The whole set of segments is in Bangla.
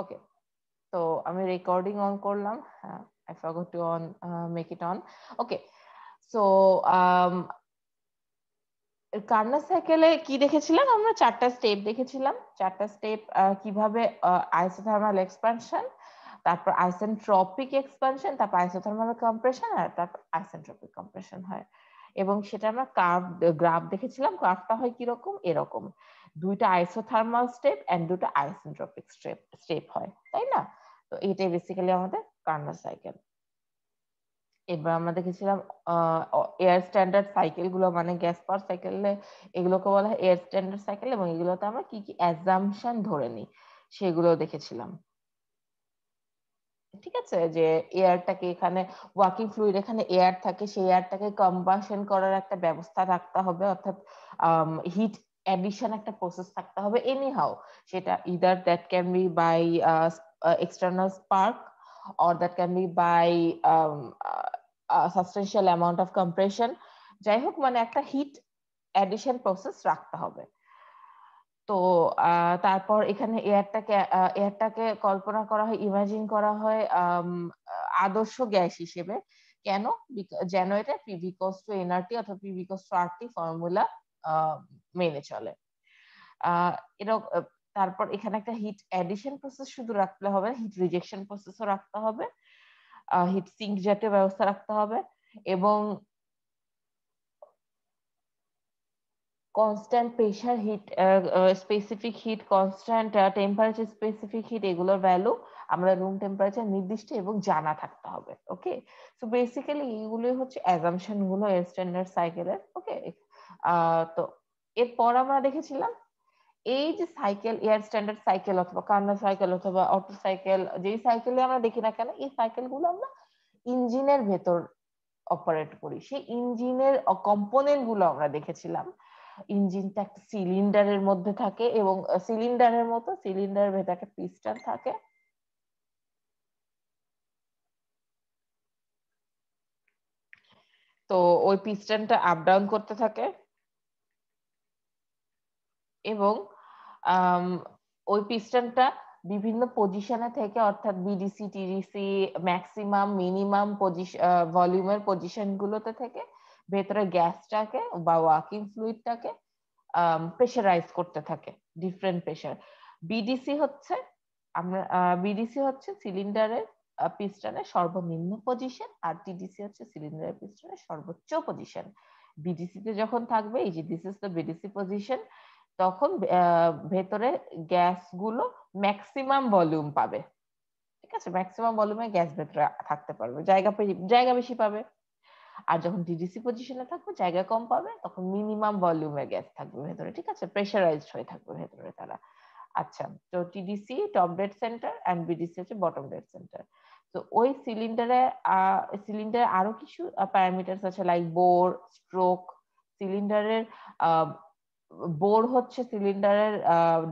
ওকে তো আমি রেকর্ডিং অন করলাম হ্যাঁ I forgot to on make it on okay so Carnot সাইকেলে কি দেখেছিলাম আমরা চারটা স্টেপ দেখেছিলাম চারটা স্টেপ uh, কিভাবে আইসোথার্মাল uh, এক্সপ্যানশন তারপর আইসেন্ট্রপিক এক্সপানশন তারপর আইসোথার্মাল কম্প্রেশন আর তারপর আইসেন্ট্রপিক কম্প্রেশন হয় এবং সেটা আমরা কার্ভ গ্রাফ দেখেছিলাম গ্রাফটা হয় কিরকম এরকম দুইটা আইসোথার্মাল স্টেপ এন্ড দুটো আইসেন্ট্রপিক স্টেপ স্টেপ হয় তাই না তো এটাই বেসিক্যালি আমাদের কার্নার সাইকেল এবার আমরা দেখেছিলাম এয়ার স্ট্যান্ডার্ড সাইকেল গুলো মানে গ্যাস পাওয়ার সাইকেলে এগুলোকে বলা হয় এয়ার স্ট্যান্ডার্ড সাইকেল এবং এগুলোতে আমরা কি কি অ্যাজাম্পশন ধরে নিই সেগুলো দেখেছিলাম ঠিক আছে যে এয়ারটাকে এখানে ওয়াকিং ফ্লুইড এখানে এয়ার থাকে সেই এয়ারটাকে কম্বাসন করার একটা ব্যবস্থা রাখতে হবে অর্থাৎ হিট অ্যাডিশন একটা প্রসেস থাকতে হবে এনি হাউ সেটা either that can be by external spark or that can be by substantial amount of compression যাই হোক মানে একটা হিট অ্যাডিশন প্রসেস রাখতে হবে তো তারপর এখানে এয়ারটাকে এয়ারটাকে কল্পনা করা হয় ইমাজিন করা হয় আদর্শ গ্যাস হিসেবে কেন যেন এটা পিভি কস টু এনআরটি অথবা পিভি কস টু আরটি ফর্মুলা মেনে চলে এরকম তারপর এখানে একটা হিট অ্যাডিশন প্রসেস শুধু রাখতে হবে হিট রিজেকশন প্রসেসও রাখতে হবে হিট সিঙ্ক জাতীয় ব্যবস্থা রাখতে হবে এবং constant pressure heat specific heat constant temperature specific heat এগুলোর ভ্যালু আমরা রুম টেম্পারেচার নির্দিষ্ট এবং জানা থাকতে হবে ওকে সো বেসিক্যালি এইগুলোই হচ্ছে অ্যাজাম্পশন গুলো এয়ার স্ট্যান্ডার্ড সাইকেলের ওকে তো এরপর আমরা দেখেছিলাম এই যে সাইকেল এয়ার স্ট্যান্ডার্ড সাইকেল অথবা কান্না সাইকেল অথবা অটো সাইকেল যেই সাইকেলে আমরা দেখি না কেন এই সাইকেলগুলো আমরা ইঞ্জিনের ভেতর অপারেট করি সেই ইঞ্জিনের কম্পোনেন্ট গুলো আমরা দেখেছিলাম ইঞ্জিনটা একটা সিলিন্ডারের মধ্যে থাকে এবং সিলিন্ডারের মতো সিলিন্ডারের ভেতরে একটা পিস্টন থাকে তো ওই পিস্টনটা আপ ডাউন করতে থাকে এবং ওই পিস্টনটা বিভিন্ন পজিশনে থেকে অর্থাৎ BDC TDC maximum minimum position ভলিউমের পজিশন গুলোতে থেকে ভেতরে গ্যাসটাকে বা ওয়াকিং ফ্লুইডটাকে প্রেশারাইজ করতে থাকে ডিফারেন্ট প্রেশার বিডিসি হচ্ছে আমরা বিডিসি হচ্ছে সিলিন্ডারের পিস্টনের সর্বনিম্ন পজিশন আর টিডিসি হচ্ছে সিলিন্ডারের পিস্টনের সর্বোচ্চ পজিশন বিডিসি তে যখন থাকবে এই যে this is the BDC position তখন ভেতরে গ্যাসগুলো ম্যাক্সিমাম ভলিউম পাবে ঠিক আছে ম্যাক্সিমাম ভলিউমে গ্যাস ভেতরে থাকতে পারবে জায়গা জায়গা বেশি পাবে আর যখন ডিডিসি পজিশনে থাকবে জায়গা কম পাবে তখন মিনিমাম ভলিউমে গ্যাস থাকবে ভেতরে ঠিক আছে প্রেশারাইজড হয়ে থাকবে ভেতরে তারা আচ্ছা তো TDC top dead centre and BDC হচ্ছে বটম ডেড সেন্টার তো ওই সিলিন্ডারে সিলিন্ডারে আরো কিছু প্যারামিটারস আছে লাইক বোর স্ট্রোক সিলিন্ডারের বোর হচ্ছে সিলিন্ডারের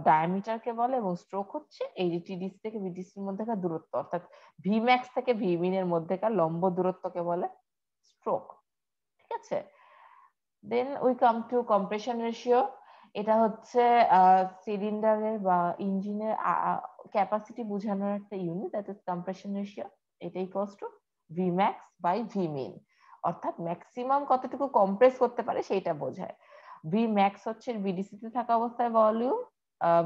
ডায়ামিটারকে বলে এবং স্ট্রোক হচ্ছে এই যে টিডিসি থেকে বিডিসির মধ্যেকার দূরত্ব অর্থাৎ ভিম্যাক্স থেকে ভিমিনের মধ্যেকার লম্ব দূরত্বকে বলে স্ট্রোক ঠিক আছে then we come to compression ratio এটা হচ্ছে সিলিন্ডারের বা ইঞ্জিনের ক্যাপাসিটি বোঝানোর একটা unit that is compression ratio এটা equals to V max by V min অর্থাৎ ম্যাক্সিমাম কতটুকু কম্প্রেস করতে পারে সেটা বোঝায় ভি ম্যাক্স হচ্ছে বিডিসি তে থাকা অবস্থায় ভলিউম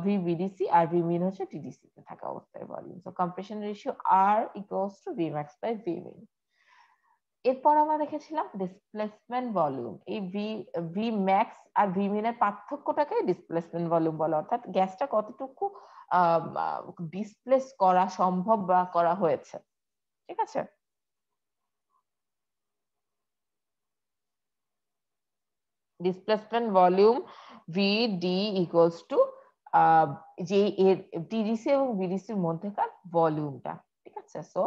ভি বিডিসি আর ভি মিন হচ্ছে টিডিসি তে থাকা অবস্থায় volume so compression ratio r equals to V max by V min এরপর আমরা দেখেছিলাম ডিসপ্লেসমেন্ট ভলিউম এই ভি ভি ম্যাক্স আর ভি এর পার্থক্যটাকে ডিসপ্লেসমেন্ট ভলিউম বলা অর্থাৎ গ্যাসটা কতটুকু ডিসপ্লেস করা সম্ভব বা করা হয়েছে ঠিক আছে displacement volume V D equals to যে এর টিডিসি এবং বিডিসির মধ্যেকার ভলিউমটা আছে সো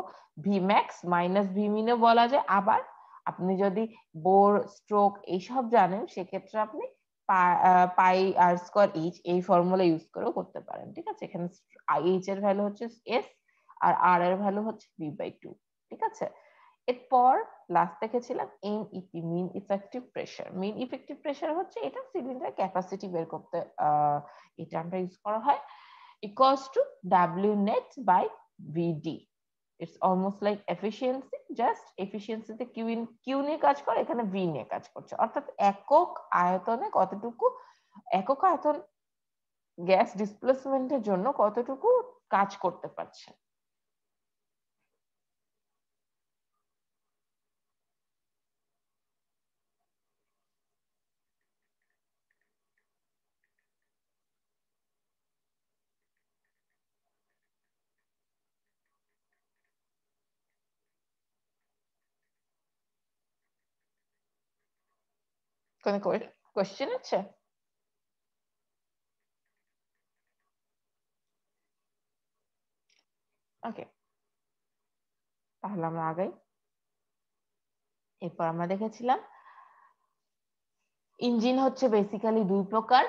ভিম্যাক্স মাইনাস ভিমিনও বলা যায় আবার আপনি যদি বোর স্ট্রোক এইসব জানেন সেক্ষেত্রে আপনি পাই আর স্কোয়ার এইচ এই ফর্মুলা ইউজ করেও করতে পারেন ঠিক আছে এখানে এইচ এর ভ্যালু হচ্ছে এস আর আর এর ভ্যালু হচ্ছে বি বাই টু ঠিক আছে এরপর লাস্ট দেখেছিলাম M EP mean effective pressure mean effective pressure হচ্ছে এটা সিলিন্ডার ক্যাপাসিটি বের করতে এই টার্মটা ইউজ করা হয় equals to W net by VD it's almost like efficiency just এফিসিয়েন্সিতে কিউ ইন কিউ নিয়ে কাজ করে এখানে ভি নিয়ে কাজ করছে অর্থাৎ একক আয়তনে কতটুকু একক আয়তন গ্যাস ডিসপ্লেসমেন্টের জন্য কতটুকু কাজ করতে পারছে কোনো কোয়েশ্চেন আছে ওকে তাহলে আমরা আগাই এরপর আমরা দেখেছিলাম ইঞ্জিন হচ্ছে বেসিক্যালি দুই প্রকার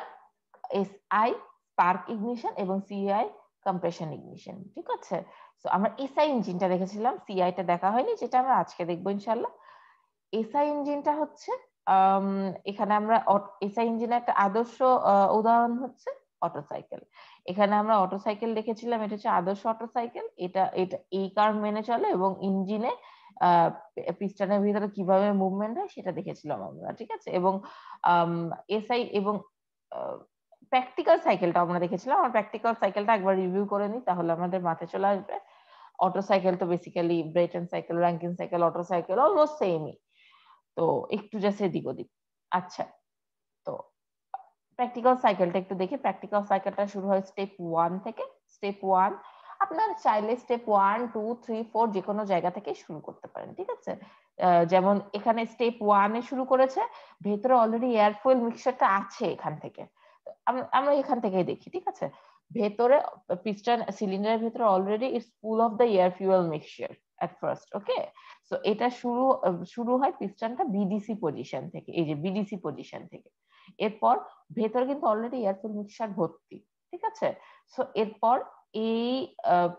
এস আই স্পার্ক ইগনিশন এবং সিআই কম্প্রেশন ইগনিশন ঠিক আছে তো আমরা এসআই ইঞ্জিনটা দেখেছিলাম সিআইটা দেখা হয়নি যেটা আমরা আজকে দেখবো ইনশাল্লাহ এসআই ইঞ্জিনটা হচ্ছে এখানে আমরা এসআই ইঞ্জিনের একটা আদর্শ উদাহরণ হচ্ছে অটোসাইকেল এখানে আমরা অটোসাইকেল দেখেছিলাম এটা হচ্ছে আদর্শ অটোসাইকেল এটা এটা এই কার মেনে চলে এবং ইঞ্জিনে পিস্টনের ভিতরে কিভাবে মুভমেন্ট হয় সেটা দেখেছিলাম আমরা ঠিক আছে এবং এসআই এবং প্র্যাকটিক্যাল সাইকেলটা আমরা দেখেছিলাম আমার প্র্যাকটিক্যাল সাইকেলটা একবার রিভিউ করে নিই তাহলে আমাদের মাথায় চলে আসবে অটো সাইকেল তো basically Brayton cycle Rankine cycle Otto cycle almost same তো একটু জাস্ট এদিক ওদিক আচ্ছা তো প্র্যাকটিক্যাল সাইকেলটা একটু দেখি প্র্যাকটিক্যাল সাইকেলটা শুরু হয় স্টেপ ওয়ান থেকে স্টেপ ওয়ান আপনার চাইলে step one two three four যে কোনো জায়গা থেকে শুরু করতে পারেন ঠিক আছে যেমন এখানে স্টেপ ওয়ানে শুরু করেছে ভেতরে অলরেডি এয়ার ফুয়েল মিক্সারটা আছে এখান থেকে আমরা এখান থেকেই দেখি ঠিক আছে ভেতরে পিস্টন সিলিন্ডারের ভেতরে already it's full of the air fuel mixture at first okay so এটা শুরু শুরু হয় পিস্টনটা বিডিসি পজিশন থেকে এই যে বিডিসি পজিশন থেকে এরপর ভেতরে কিন্তু অলরেডি এয়ারফুল মিক্সার ভর্তি ঠিক আছে সো এরপর এই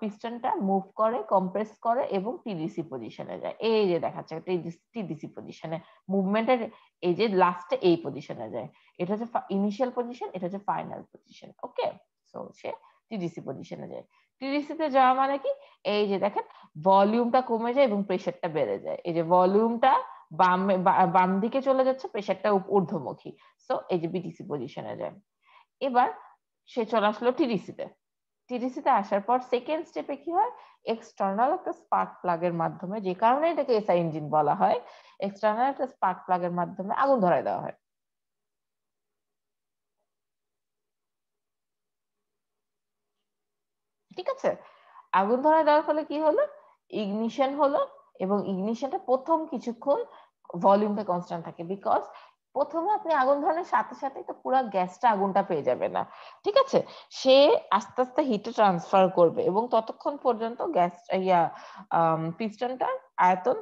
পিস্টনটা মুভ করে কম্প্রেস করে এবং টিডিসি পজিশনে যায় এই যে দেখাচ্ছে টিডিসি পজিশনে মুভমেন্টের এই যে লাস্টে এই পজিশনে যায় এটা হচ্ছে ইনিশিয়াল পজিশন এটা হচ্ছে final position okay so say TDC পজিশনে যায় টিডিসিতে যাওয়া মানে কি এই যে দেখেন ভলিউমটা কমে যায় এবং প্রেশারটা বেড়ে যায় এই যে ভলিউমটা বাম বাম দিকে চলে যাচ্ছে প্রেশারটা ঊর্ধ্বমুখী সো এই যে বিটিসি পজিশনে যায় এবার সে চলে আসলো টিডিসিতে টিডিসিতে আসার পর সেকেন্ড স্টেপে কি হয় এক্সটার্নাল একটা স্পার্ক প্লাগের মাধ্যমে যে কারণে এটাকে এসআই ইঞ্জিন বলা হয় এক্সটার্নাল একটা স্পার্ক প্লাগের মাধ্যমে আগুন ধরায় দেওয়া হয় ঠিক আছে আগুন ধরায় দেওয়ার ফলে কি হলো ইগনিশন হলো এবং ইগনিশনটা প্রথম কিছুক্ষণ ভলিউমটা কনস্ট্যান্ট থাকে বিকজ প্রথমে আপনি আগুন ধরানোর সাথে সাথে তো পুরো গ্যাসটা আগুনটা পেয়ে যাবে না ঠিক আছে সে আস্তে আস্তে হিটে ট্রান্সফার করবে এবং ততক্ষণ পর্যন্ত গ্যাস ইয়া পিস্টনটা আয়তন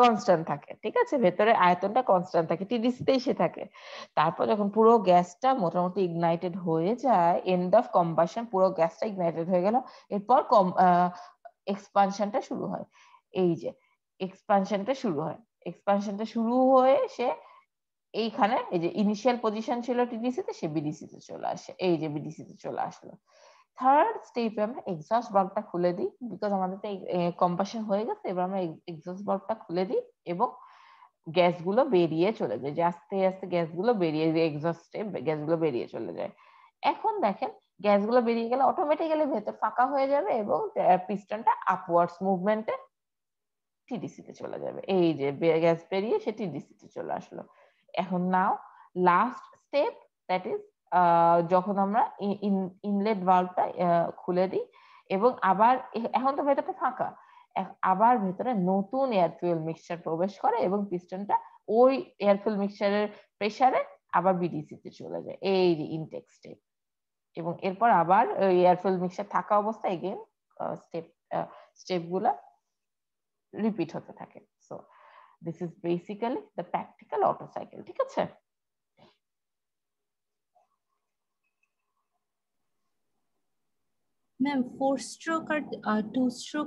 কনস্ট্যান্ট থাকে ঠিক আছে ভেতরে আয়তনটা কনস্ট্যান্ট থাকে টিডিসিতেই এসে থাকে তারপর যখন পুরো গ্যাসটা মোটামুটি ইগনাইটেড হয়ে যায় এন্ড অফ কম্বাসন পুরো গ্যাসটা ইগনাইটেড হয়ে গেল এরপর কম এক্সপানশনটা শুরু হয় এই যে এক্সপানশনটা শুরু হয় এক্সপানশনটা শুরু হয়ে সে এইখানে এই যে ইনিশিয়াল পজিশন ছিল টিডিসিতে সে বিডিসিতে চলে আসে এই যে বিডিসিতে চলে আসলো থার্ড স্টেপে আমরা এক্সস্ট বাল্বটা খুলে দিই বিকজ আমাদের তো কম্পাশন হয়ে গেছে এবার আমরা এক্সস্ট বাল্বটা খুলে দিই এবং গ্যাসগুলো বেরিয়ে চলে যায় যে আস্তে আস্তে গ্যাসগুলো বেরিয়ে যায় এক্সস্টে গ্যাসগুলো বেরিয়ে চলে যায় এখন দেখেন গ্যাসগুলো বেরিয়ে গেলে অটোমেটিক্যালি ভেতর ফাঁকা হয়ে যাবে এবং পিস্টনটা আপওয়ার্ডস মুভমেন্টে টিডিসিতে চলে যাবে এই যে গ্যাস বেরিয়ে সে টিডিসিতে চলে আসলো এখন now last step that is যখন আমরা ইনলেট ভাল্বটা খুলে দিই এবং আবার এখন তো ভেতরটা ফাঁকা আবার ভেতরে নতুন এয়ার ফুয়েল মিক্সচার প্রবেশ করে এবং পিস্টনটা ওই এয়ার ফিউল মিক্সচারের প্রেসারে আবার বিডিসি তে চলে যায় এই ইনটেক স্টেপ এবং এরপর আবার এয়ার ফুয়েল মিক্সচার থাকা অবস্থায় এগেন স্টেপ স্টেপগুলো রিপিট হতে থাকে so this is basically the practical Otto cycle ঠিক আছে ম্যাম ফোর স্ট্রোক আর টু স্ট্রোক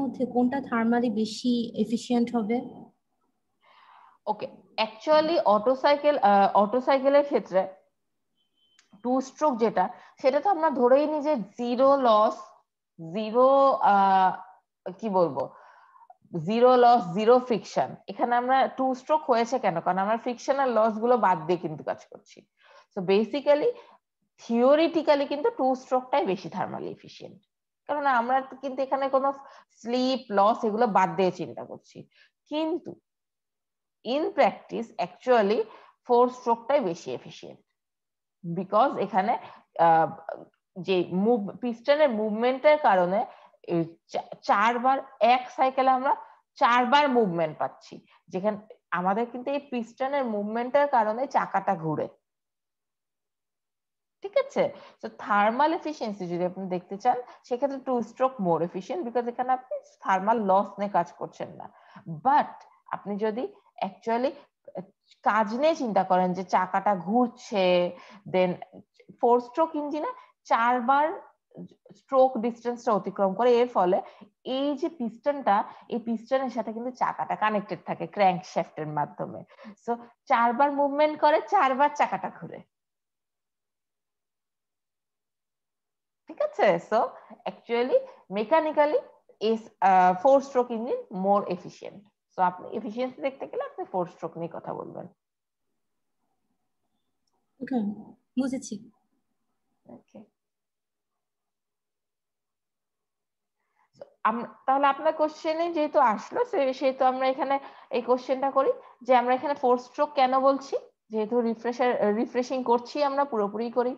মধ্যে কোনটা থার্মালি বেশি এফিশিয়েন্ট হবে ওকে অ্যাকচুয়ালি ক্ষেত্রে টু স্ট্রোক যেটা সেটা তো আমরা ধরেই যে জিরো লস জিরো কি বলবো জিরো লস জিরো ফ্রিকশন এখানে আমরা টু স্ট্রোক হয়েছে কেন কারণ আমরা ফ্রিকশনাল লস গুলো বাদ দিয়ে কিন্তু কাজ করছি তো বেসিক্যালি থিওরিটিক্যালি কিন্তু টু স্ট্রোকটাই বেশি থার্মাল এফিসিয়েন্ট কারণ আমরা কিন্তু এখানে কোনো স্লিপ লস এগুলো বাদ দিয়ে চিন্তা করছি কিন্তু ইন প্র্যাকটিস অ্যাকচুয়ালি ফোর স্ট্রোকটাই বেশি এফিসিয়েন্ট বিকজ এখানে যে মুভ পিস্টনের মুভমেন্টের কারণে চারবার এক সাইকেলে আমরা চারবার মুভমেন্ট পাচ্ছি যেখানে আমাদের কিন্তু এই পিস্টনের মুভমেন্টের কারণে চাকাটা ঘুরে ঠিক আছে তো থার্মাল এফিসিয়েন্সি যদি আপনি দেখতে চান সেক্ষেত্রে two stroke more efficient because এখানে আপনি থার্মাল লস নিয়ে কাজ করছেন না বাট আপনি যদি অ্যাকচুয়ালি কাজ নিয়ে চিন্তা করেন যে চাকাটা ঘুরছে দেন ফোর স্ট্রোক ইঞ্জিনে চারবার স্ট্রোক ডিস্টেন্সটা অতিক্রম করে এর ফলে এই যে পিস্টনটা এই পিস্টনের সাথে কিন্তু চাকাটা কানেক্টেড থাকে ক্র্যাঙ্ক শ্যাফটের মাধ্যমে সো চারবার মুভমেন্ট করে চারবার চাকাটা ঘুরে আছে so actually mechanically is four stroke engine more efficient so আপনি এফিসিয়েন্সি দেখতে গেলে আপনি ফোর স্ট্রোক নিয়ে কথা বলবেন বুঝেছি তাহলে আপনার কোশ্চেনে যেহেতু আসলো সেহেতু আমরা এখানে এই কোশ্চেনটা করি যে আমরা এখানে ফোর স্ট্রোক কেন বলছি যেহেতু রিফ্রেশার রিফ্রেশিং করছি আমরা পুরোপুরি করি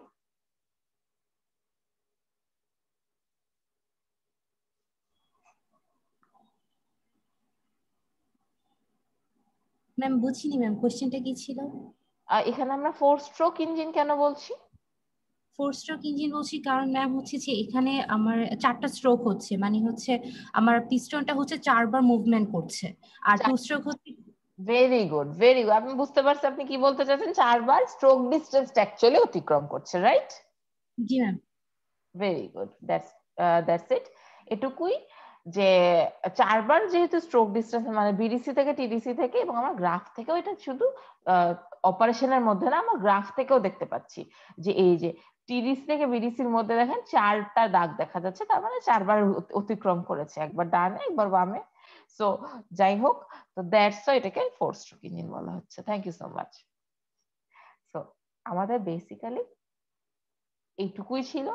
ম্যাম বুঝিনি ম্যাম কোশ্চেনটা কি ছিল এখানে আমরা ফোর স্ট্রোক ইঞ্জিন কেন বলছি ফোর স্ট্রোক ইঞ্জিন বলছি কারণ ম্যাম হচ্ছে যে এখানে আমার চারটা স্ট্রোক হচ্ছে মানে হচ্ছে আমার পিস্টনটা হচ্ছে চারবার মুভমেন্ট করছে আর টু স্ট্রোক হচ্ছে ভেরি গুড ভেরি গুড আপনি বুঝতে পারছেন আপনি কি বলতে চাচ্ছেন চারবার স্ট্রোক ডিসটেন্স অ্যাকচুয়ালি অতিক্রম করছে right ji ma'am very good that's that's it এটুকুই যে চারবার যেহেতু স্ট্রোক ডিস্টেন্স মানে বিডিসি থেকে টিডিসি থেকে এবং আমার গ্রাফ থেকেও এটা শুধু অপারেশনের মধ্যে না আমার গ্রাফ থেকেও দেখতে পাচ্ছি যে এই যে টিডিসি থেকে বিডিসির মধ্যে দেখেন চারটা দাগ দেখা যাচ্ছে তার মানে চারবার অতিক্রম করেছে একবার ডানে একবার বামে সো যাই হোক তো দ্যাটস এটাকে ফোর স্ট্রোক ইঞ্জিন বলা হচ্ছে thank you so much so আমাদের বেসিক্যালি এইটুকুই ছিল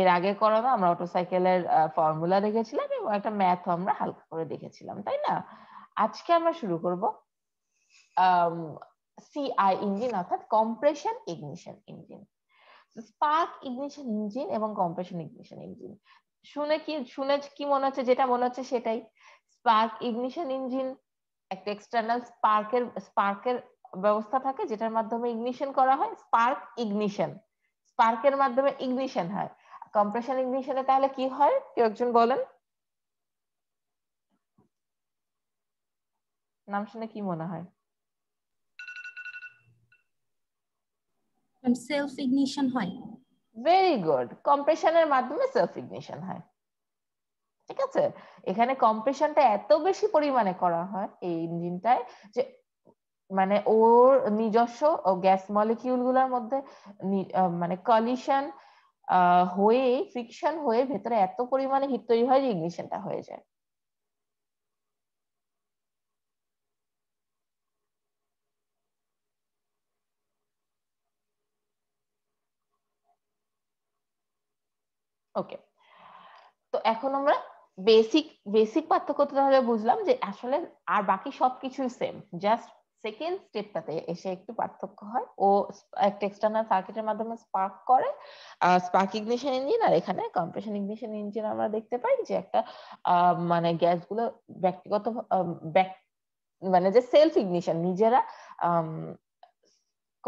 এর আগে করানো আমরা অটোসাইকেলের ফর্মুলা দেখেছিলাম এবং একটা ম্যাথ আমরা হালকা করে দেখেছিলাম তাই না আজকে আমরা শুরু করব সিআই ইঞ্জিন অর্থাৎ compression ignition engine spark ignition engine এবং কম্প্রেশন ইগনিশন ইঞ্জিন শুনে কি শুনে কি মনে হচ্ছে যেটা মনে হচ্ছে সেটাই স্পার্ক ইগনিশন ইঞ্জিন একটা এক্সটার্নাল স্পার্কের স্পার্কের ব্যবস্থা থাকে যেটার মাধ্যমে ইগনিশন করা হয় স্পার্ক ইগনিশন স্পার্কের মাধ্যমে ইগনিশন হয় কম্প্রেশন ইগনিশনে তাহলে কি হয় কেউ একজন বলেন নাম শুনে কি মনে হয় সেলফ ইগনিশন হয় ভেরি গুড কম্প্রেশনের মাধ্যমে সেলফ ইগনিশন হয় ঠিক আছে এখানে কম্প্রেশনটা এত বেশি পরিমাণে করা হয় এই ইঞ্জিনটায় যে মানে ওর নিজস্ব গ্যাস মলিকিউল গুলোর মধ্যে মানে কলিশন হয়ে ফ্রিকশন হয়ে ভেতরে এত পরিমাণে হিট তৈরি হয় যে ইগনিশনটা হয়ে যায় ওকে তো এখন আমরা বেসিক বেসিক পার্থক্য তাহলে বুঝলাম যে আসলে আর বাকি সবকিছুই সেম জাস্ট সেকেন্ড স্টেপটাতে এসে একটু পার্থক্য হয় ও একটা এক্সটার্নাল সার্কিটের মাধ্যমে স্পার্ক করে স্পার্ক ইগনিশন ইঞ্জিন আর এখানে কম্প্রেশন ইগনিশন ইঞ্জিন আমরা দেখতে পাই যে একটা মানে গ্যাসগুলো ব্যক্তিগত মানে যে সেলফ ইগনিশন নিজেরা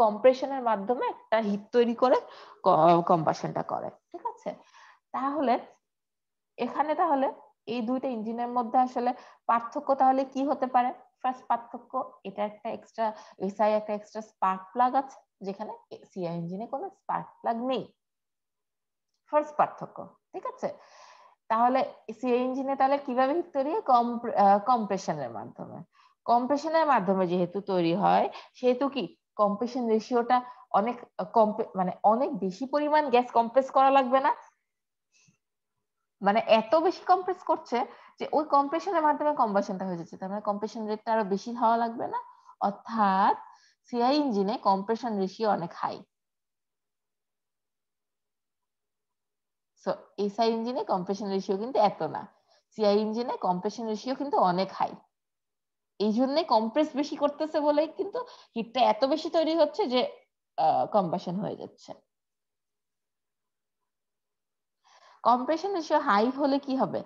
কম্প্রেশনের মাধ্যমে একটা হিট তৈরি করে কম্পাশনটা করে ঠিক আছে তাহলে এখানে তাহলে এই দুইটা ইঞ্জিনের মধ্যে আসলে পার্থক্য তাহলে কি হতে পারে ফার্স্ট পার্থক্য এটা একটা এক্সট্রা এসআই একটা এক্সট্রা স্পার্ক প্লাগ আছে যেখানে সিআই ইঞ্জিনে কোনো স্পার্ক প্লাগ নেই ফার্স্ট পার্থক্য ঠিক আছে তাহলে সিআই ইঞ্জিনে তাহলে কিভাবে তৈরি কম্প্রেশনের মাধ্যমে কম্প্রেশনের মাধ্যমে যেহেতু তৈরি হয় সেহেতু কি কম্প্রেশন রেশিওটা অনেক মানে অনেক বেশি পরিমাণ গ্যাস কম্প্রেস করা লাগবে না মানে এত বেশি কম্প্রেস করছে যে ওই কম্প্রেশনের মাধ্যমে কম্বাসনটা হয়ে যাচ্ছে তার মানে কম্প্রেশন রেটটা আরো বেশি হওয়া লাগবে না অর্থাৎ সিআই ইঞ্জিনে কম্প্রেশন রেশিও অনেক হাই সো এসআই ইঞ্জিনে কম্প্রেশন রেশিও কিন্তু এত না সিআই ইঞ্জিনে কম্প্রেশন রেশিও কিন্তু অনেক হাই এই জন্য কম্প্রেস বেশি করতেছে বলেই কিন্তু হিটটা এত বেশি তৈরি হচ্ছে যে কম্বাসন হয়ে যাচ্ছে কম্প্রেশন রেশিও হাই হলে কি হবে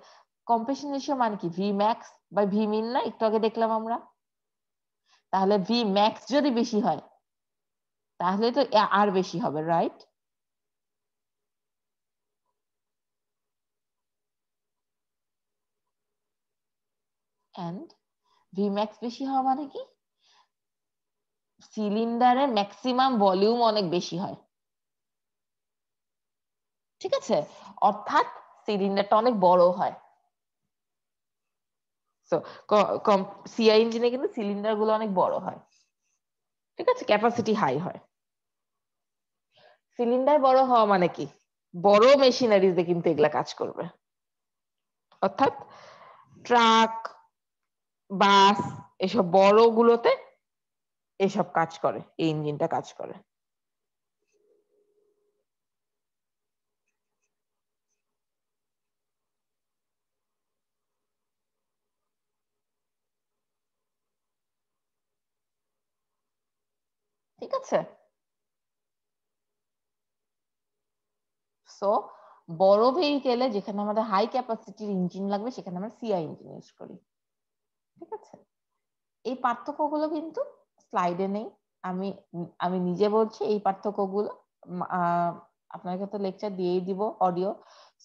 কম্পেশন রেশিও মানে কি ভি ম্যাক্স বা ভি মিন না একটু আগে দেখলাম আমরা তাহলে ভি ম্যাক্স যদি বেশি হয় তাহলে তো আর বেশি হবে রাইট অ্যান্ড ভি ম্যাক্স বেশি হওয়া মানে কি সিলিন্ডারের ম্যাক্সিমাম ভলিউম অনেক বেশি হয় ঠিক আছে অর্থাৎ সিলিন্ডারটা অনেক বড় হয় সো সিআই ইঞ্জিনে কিন্তু সিলিন্ডার গুলো অনেক বড় হয় ঠিক আছে ক্যাপাসিটি হাই হয় সিলিন্ডার বড় হওয়া মানে কি বড় মেশিনারিজে কিন্তু এগুলা কাজ করবে অর্থাৎ ট্রাক বাস এসব বড় গুলোতে এসব কাজ করে এই ইঞ্জিনটা কাজ করে হচ্ছে সো বড় ভেহিকেলে যেখানে আমাদের হাই ক্যাপাসিটির ইঞ্জিন লাগবে সেখানে আমরা সিআই ইঞ্জিন ইউজ করি ঠিক আছে এই পার্থক্যগুলো কিন্তু স্লাইডে নেই আমি আমি নিজে বলছি এই পার্থক্যগুলো আপনাকে তো লেকচার দিয়েই দিব অডিও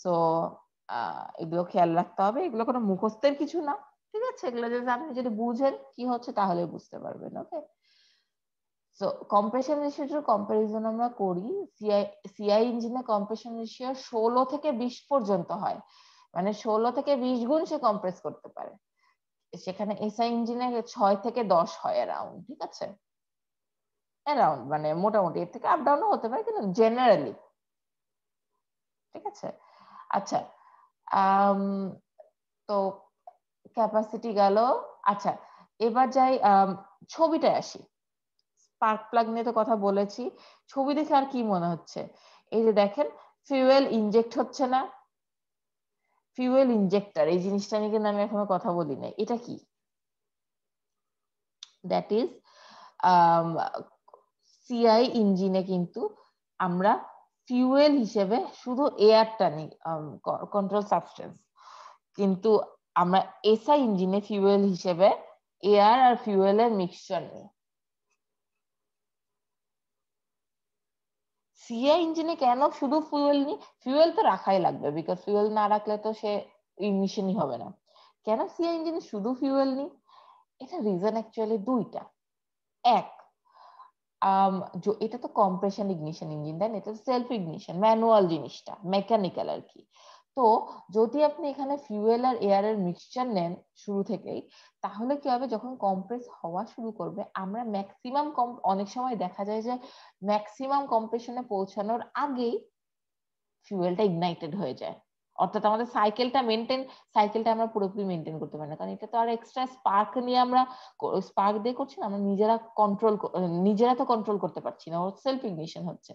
সো এগুলো খেয়াল রাখতে হবে এগুলো কোনো মুখস্থের কিছু না ঠিক আছে এগুলো যদি আপনি যদি বুঝেন কি হচ্ছে তাহলে বুঝতে পারবেন okay so compression to comparison আমরা করি সিআই সিআই ইঞ্জিনে কম্প্রেশন রেশিও ষোলো থেকে বিশ পর্যন্ত হয় মানে ষোলো থেকে বিশ গুণ সে কম্প্রেস করতে পারে সেখানে এসআই ইঞ্জিনে ছয় থেকে দশ হয় অ্যারাউন্ড ঠিক আছে অ্যারাউন্ড মানে মোটামুটি এর থেকে আপ ডাউনও হতে পারে কিন্তু জেনারেলি ঠিক আছে আচ্ছা তো ক্যাপাসিটি গেল আচ্ছা এবার যাই ছবিটায় আসি স্পার্ক প্লাগ নিয়ে তো কথা বলেছি ছবি দেখে আর কি মনে হচ্ছে এই যে দেখেন ফিউয়েল ইনজেক্ট হচ্ছে না ফিউয়েল ইনজেক্টর এই জিনিসটা নিয়ে কিন্তু আমি এখনো কথা বলি না এটা কি দ্যাট ইজ সিআই ইঞ্জিনে কিন্তু আমরা ফিউয়েল হিসেবে শুধু এয়ারটা নিই কন্ট্রোল সাবস্টেন্স কিন্তু আমরা এসআই ইঞ্জিনে ফিউয়েল হিসেবে এয়ার আর ফিউয়েলের মিক্সচার নিই সিআই ইঞ্জিনে কেন শুধু ফুয়েল নি ফুয়েল তো রাখাই লাগবে বিকজ ফুয়েল না রাখলে তো সে ইমিশনই হবে না কেন সিআই ইঞ্জিনে শুধু ফুয়েল নি এটা রিজন অ্যাকচুয়ালি দুইটা এক এটা তো কম্প্রেশন ইগনিশন ইঞ্জিন দেন এটা সেলফ ইগনিশন ম্যানুয়াল জিনিসটা মেকানিক্যাল আর কি তো যদি আপনি এখানে ফিউয়েল আর এয়ারের মিক্সচার নেন শুরু থেকেই তাহলে কি হবে যখন কম্প্রেস হওয়া শুরু করবে আমরা ম্যাক্সিমাম কম অনেক সময় দেখা যায় যে ম্যাক্সিমাম কম্প্রেশনে পৌঁছানোর আগেই ফিউয়েলটা ইগনাইটেড হয়ে যায় অর্থাৎ আমাদের সাইকেলটা মেনটেন সাইকেলটা আমরা পুরোপুরি মেনটেন করতে পারি না কারণ এটা তো আর এক্সট্রা স্পার্ক নিয়ে আমরা স্পার্ক দিয়ে করছি না আমরা নিজেরা কন্ট্রোল মানে নিজেরা তো কন্ট্রোল করতে পারছি না ওর সেলফ ইগনিশন হচ্ছে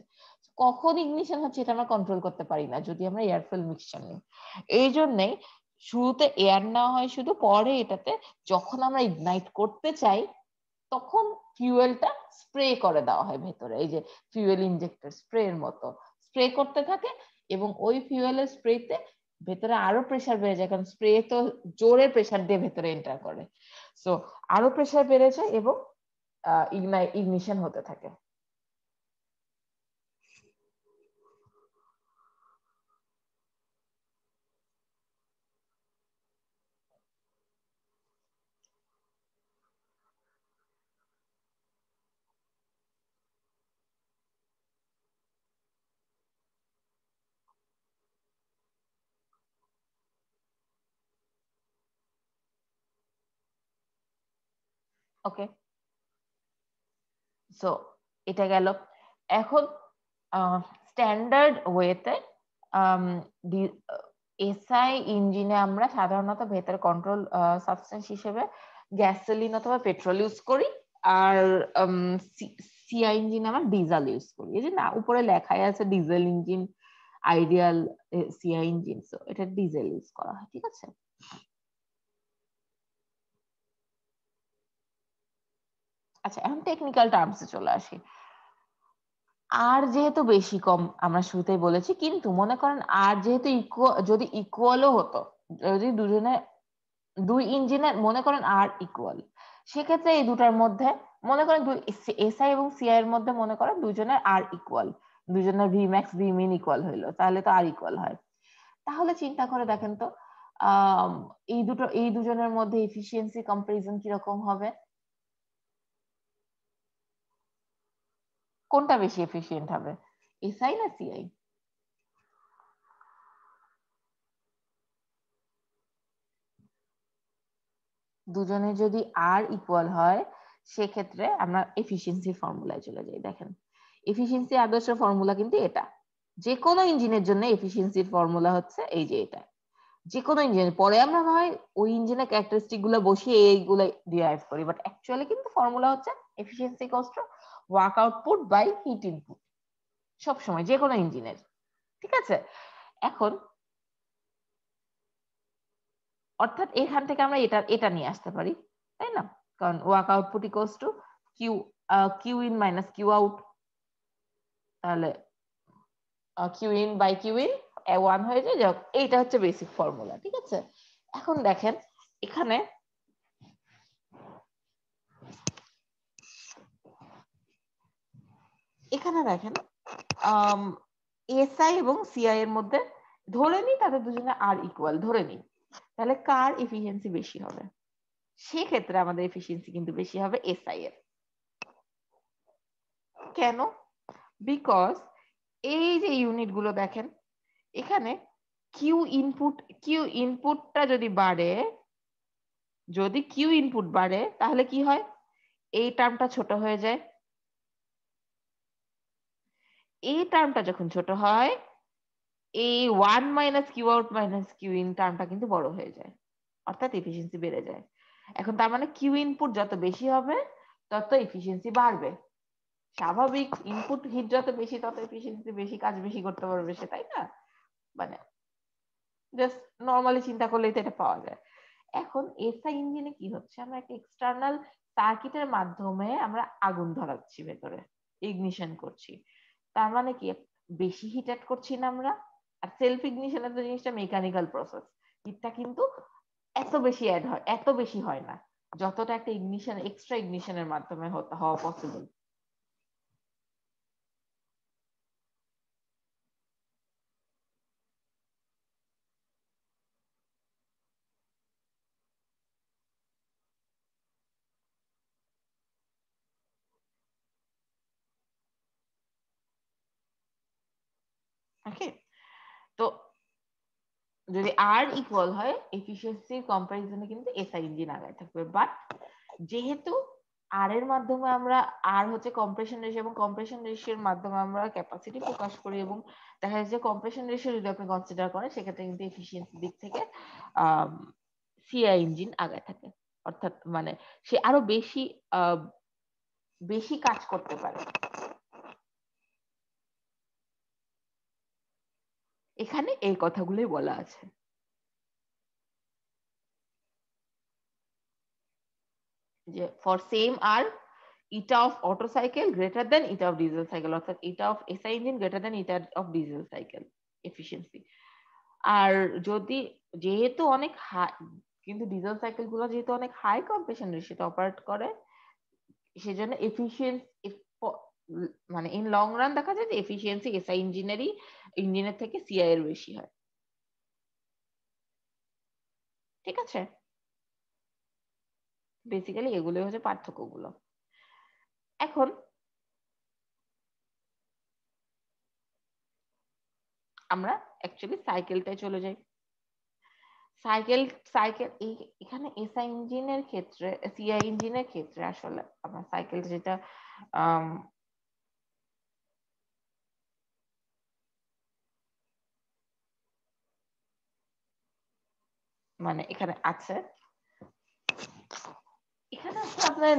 কখন ইগনিশন হচ্ছে এটা আমরা কন্ট্রোল করতে পারি না যদি আমরা এয়ারফেল মিক্সচার নিই এই জন্যেই শুরুতে এয়ার নেওয়া হয় শুধু পরে এটাতে যখন আমরা ইগনাইট করতে চাই তখন ফিউয়েলটা স্প্রে করে দেওয়া হয় ভেতরে এই যে ফিউয়েল ইনজেক্টর স্প্রে এর মতো স্প্রে করতে থাকে এবং ওই ফিউয়েলের স্প্রেতে ভেতরে আরো প্রেশার বেড়ে যায় কারণ স্প্রে তো জোরে প্রেশার দিয়ে ভেতরে এন্টার করে সো আরো প্রেশার বেড়ে যায় এবং ইগনিশন হতে থাকে ওকে সো এটা গেল এখন স্ট্যান্ডার্ড ওয়েতে এসআই ইঞ্জিনে আমরা সাধারণত ভেতর কন্ট্রোল সাবস্টেন্স হিসেবে গ্যাসোলিন অথবা পেট্রোল ইউজ করি আর সিআই um, ইঞ্জিন আমরা ডিজেল ইউজ করি এই যে না উপরে লেখাই আছে diesel engine ideal CI engine so এটা ডিজেল ইউজ করা হয় ঠিক আছে আচ্ছা এখন টেকনিক্যাল টার্মসে চলে আসি আর যেহেতু বেশি কম আমরা শুরুতে বলেছি কিন্তু মনে করেন আর যেহেতু যদি ইকুয়ালও হতো যদি দুজনে দুই ইঞ্জিনের মনে করেন আর ইকুয়াল সেক্ষেত্রে এই দুটার মধ্যে মনে করেন দুই এসআই এবং সিআই এর মধ্যে মনে করেন দুজনের আর ইকুয়াল দুজনের V max V min equal হইলো তাহলে তো আর ইকুয়াল হয় তাহলে চিন্তা করে দেখেন তো এই দুটো এই দুজনের মধ্যে এফিসিয়েন্সি কম্পারিজন কিরকম হবে কোনটা বেশি এফিশিয়েন্ট হবে এসআই না সিআই দুজনে যদি আর ইকুয়াল হয় সেক্ষেত্রে আমরা এফিসিয়েন্সি ফর্মুলায় চলে যাই দেখেন এফিসিয়েন্সি আদর্শ ফর্মুলা কিন্তু এটা যে কোনো ইঞ্জিনের জন্য এফিসিয়েন্সির ফর্মুলা হচ্ছে এই যে এটা যে কোনো ইঞ্জিন পরে আমরা হয় ওই ইঞ্জিনের ক্যারেক্টারিস্টিক গুলো বসিয়ে এইগুলো ডিরাইভ করি বাট অ্যাকচুয়ালি কিন্তু ফর্মুলা হচ্ছে efficiency cost work output by heat input সবসময় যে কোনো ইঞ্জিনের ঠিক আছে এখন অর্থাৎ এখান থেকে আমরা এটা এটা নিয়ে আসতে পারি তাই না কারণ work output equals to Q Q in minus Q out তাহলে Q in by Q in one হয়ে যায় এইটা হচ্ছে বেসিক ফর্মুলা ঠিক আছে এখন দেখেন এখানে এখানে দেখেন এসআই এবং সিআই এর মধ্যে ধরে নিই তাদের দুজনে আর ইকুয়াল ধরে নিই তাহলে কার এফিসিয়েন্সি বেশি হবে সেক্ষেত্রে আমাদের এফিসিয়েন্সি কিন্তু বেশি হবে এসআই এর কেন বিকজ এই যে ইউনিট গুলো দেখেন এখানে কিউ ইনপুট কিউ ইনপুটটা যদি বাড়ে যদি কিউ ইনপুট বাড়ে তাহলে কি হয় এই টার্মটা ছোট হয়ে যায় এই টার্মটা যখন ছোট হয় এই one minus Q out minus Q in টার্মটা কিন্তু বড় হয়ে যায় অর্থাৎ এফিসিয়েন্সি বেড়ে যায় এখন তার মানে কিউ ইনপুট যত বেশি হবে তত এফিসিয়েন্সি বাড়বে স্বাভাবিক ইনপুট হিট যত বেশি তত এফিসিয়েন্সি বেশি কাজ বেশি করতে পারবে সে তাই না মানে জাস্ট নর্মালি চিন্তা করলেই তো এটা পাওয়া যায় এখন এসআই ইঞ্জিনে কি হচ্ছে আমরা একটা এক্সটার্নাল সার্কিটের মাধ্যমে আমরা আগুন ধরাচ্ছি ভেতরে ইগনিশন করছি তার মানে কি বেশি হিট অ্যাড করছি না আমরা আর সেলফ ইগনিশনের তো জিনিসটা মেকানিক্যাল প্রসেস হিটটা কিন্তু এত বেশি অ্যাড হয় এত বেশি হয় না যতটা একটা ইগনিশন এক্সট্রা ইগনিশনের মাধ্যমে হওয়া পসিবল তো যদি আর ইকুয়াল হয় এফিসিয়েন্সির কম্পারিজনে কিন্তু এসআই ইঞ্জিন আগায় থাকবে বাট যেহেতু আর এর মাধ্যমে আমরা আর হচ্ছে কম্প্রেশন রেশিও এবং কম্প্রেশন রেশিওর মাধ্যমে আমরা ক্যাপাসিটি প্রকাশ করি এবং দেখা যাচ্ছে কম্প্রেশন রেশিও যদি আপনি কনসিডার করেন সেক্ষেত্রে কিন্তু এফিসিয়েন্সি দিক থেকে সিআই ইঞ্জিন আগায় থাকে অর্থাৎ মানে সে আরো বেশি বেশি কাজ করতে পারে এখানে এই কথাগুলোই বলা আছে যে for same r eta of Otto cycle greater than eta of diesel cycle অর্থাৎ eta of SI engine greater than eta of diesel cycle efficiency আর যদি যেহেতু অনেক হাই কিন্তু ডিজেল সাইকেল গুলো যেহেতু অনেক হাই কম্প্রেশন সেটা অপারেট করে সেজন্য এফিসিয়েন্সি মানে ইন লং রান দেখা যায় যে এফিসিয়েন্সি এসআই ইঞ্জিনিয়ারই ইঞ্জিনিয়ার থেকে সিআই এর বেশি হয় ঠিক আছে বেসিক্যালি এগুলো হচ্ছে পার্থক্যগুলো এখন আমরা অ্যাকচুয়ালি সাইকেলটায় চলে যাই সাইকেল সাইকেল এখানে এসআই ইঞ্জিনের ক্ষেত্রে সিআই ইঞ্জিনের ক্ষেত্রে আসলে আমরা সাইকেল যেটা মানে এখানে আছে এখানে আসলে আপনার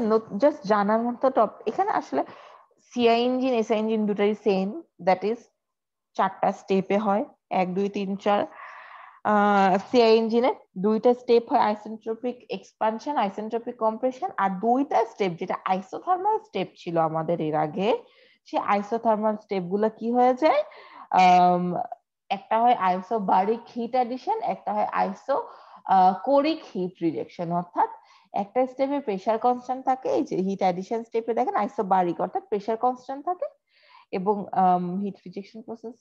জাস্ট জানার মতো টপ এখানে আসলে সিআই ইঞ্জিন এসআই ইঞ্জিন দুটাই সেম দ্যাট ইজ চারটা স্টেপে হয় এক দুই তিন চার সিআই ইঞ্জিনে দুইটা স্টেপ হয় আইসেন্ট্রোপিক এক্সপানশন আইসেন্ট্রোপিক কম্প্রেশন আর দুইটা স্টেপ যেটা আইসোথার্মাল স্টেপ ছিল আমাদের এর আগে সে আইসোথার্মাল স্টেপগুলো কি হয়ে যায় একটা হয় আইসো বারিক হিট অ্যাডিশন একটা হয় আইসো কোরিক হিট রিজেকশন অর্থাৎ একটা স্টেপে প্রেসার কনস্ট্যান্ট থাকে এই যে হিট অ্যাডিশন স্টেপে দেখেন আইসোবারিক অর্থাৎ প্রেসার কনস্ট্যান্ট থাকে এবং heat rejection process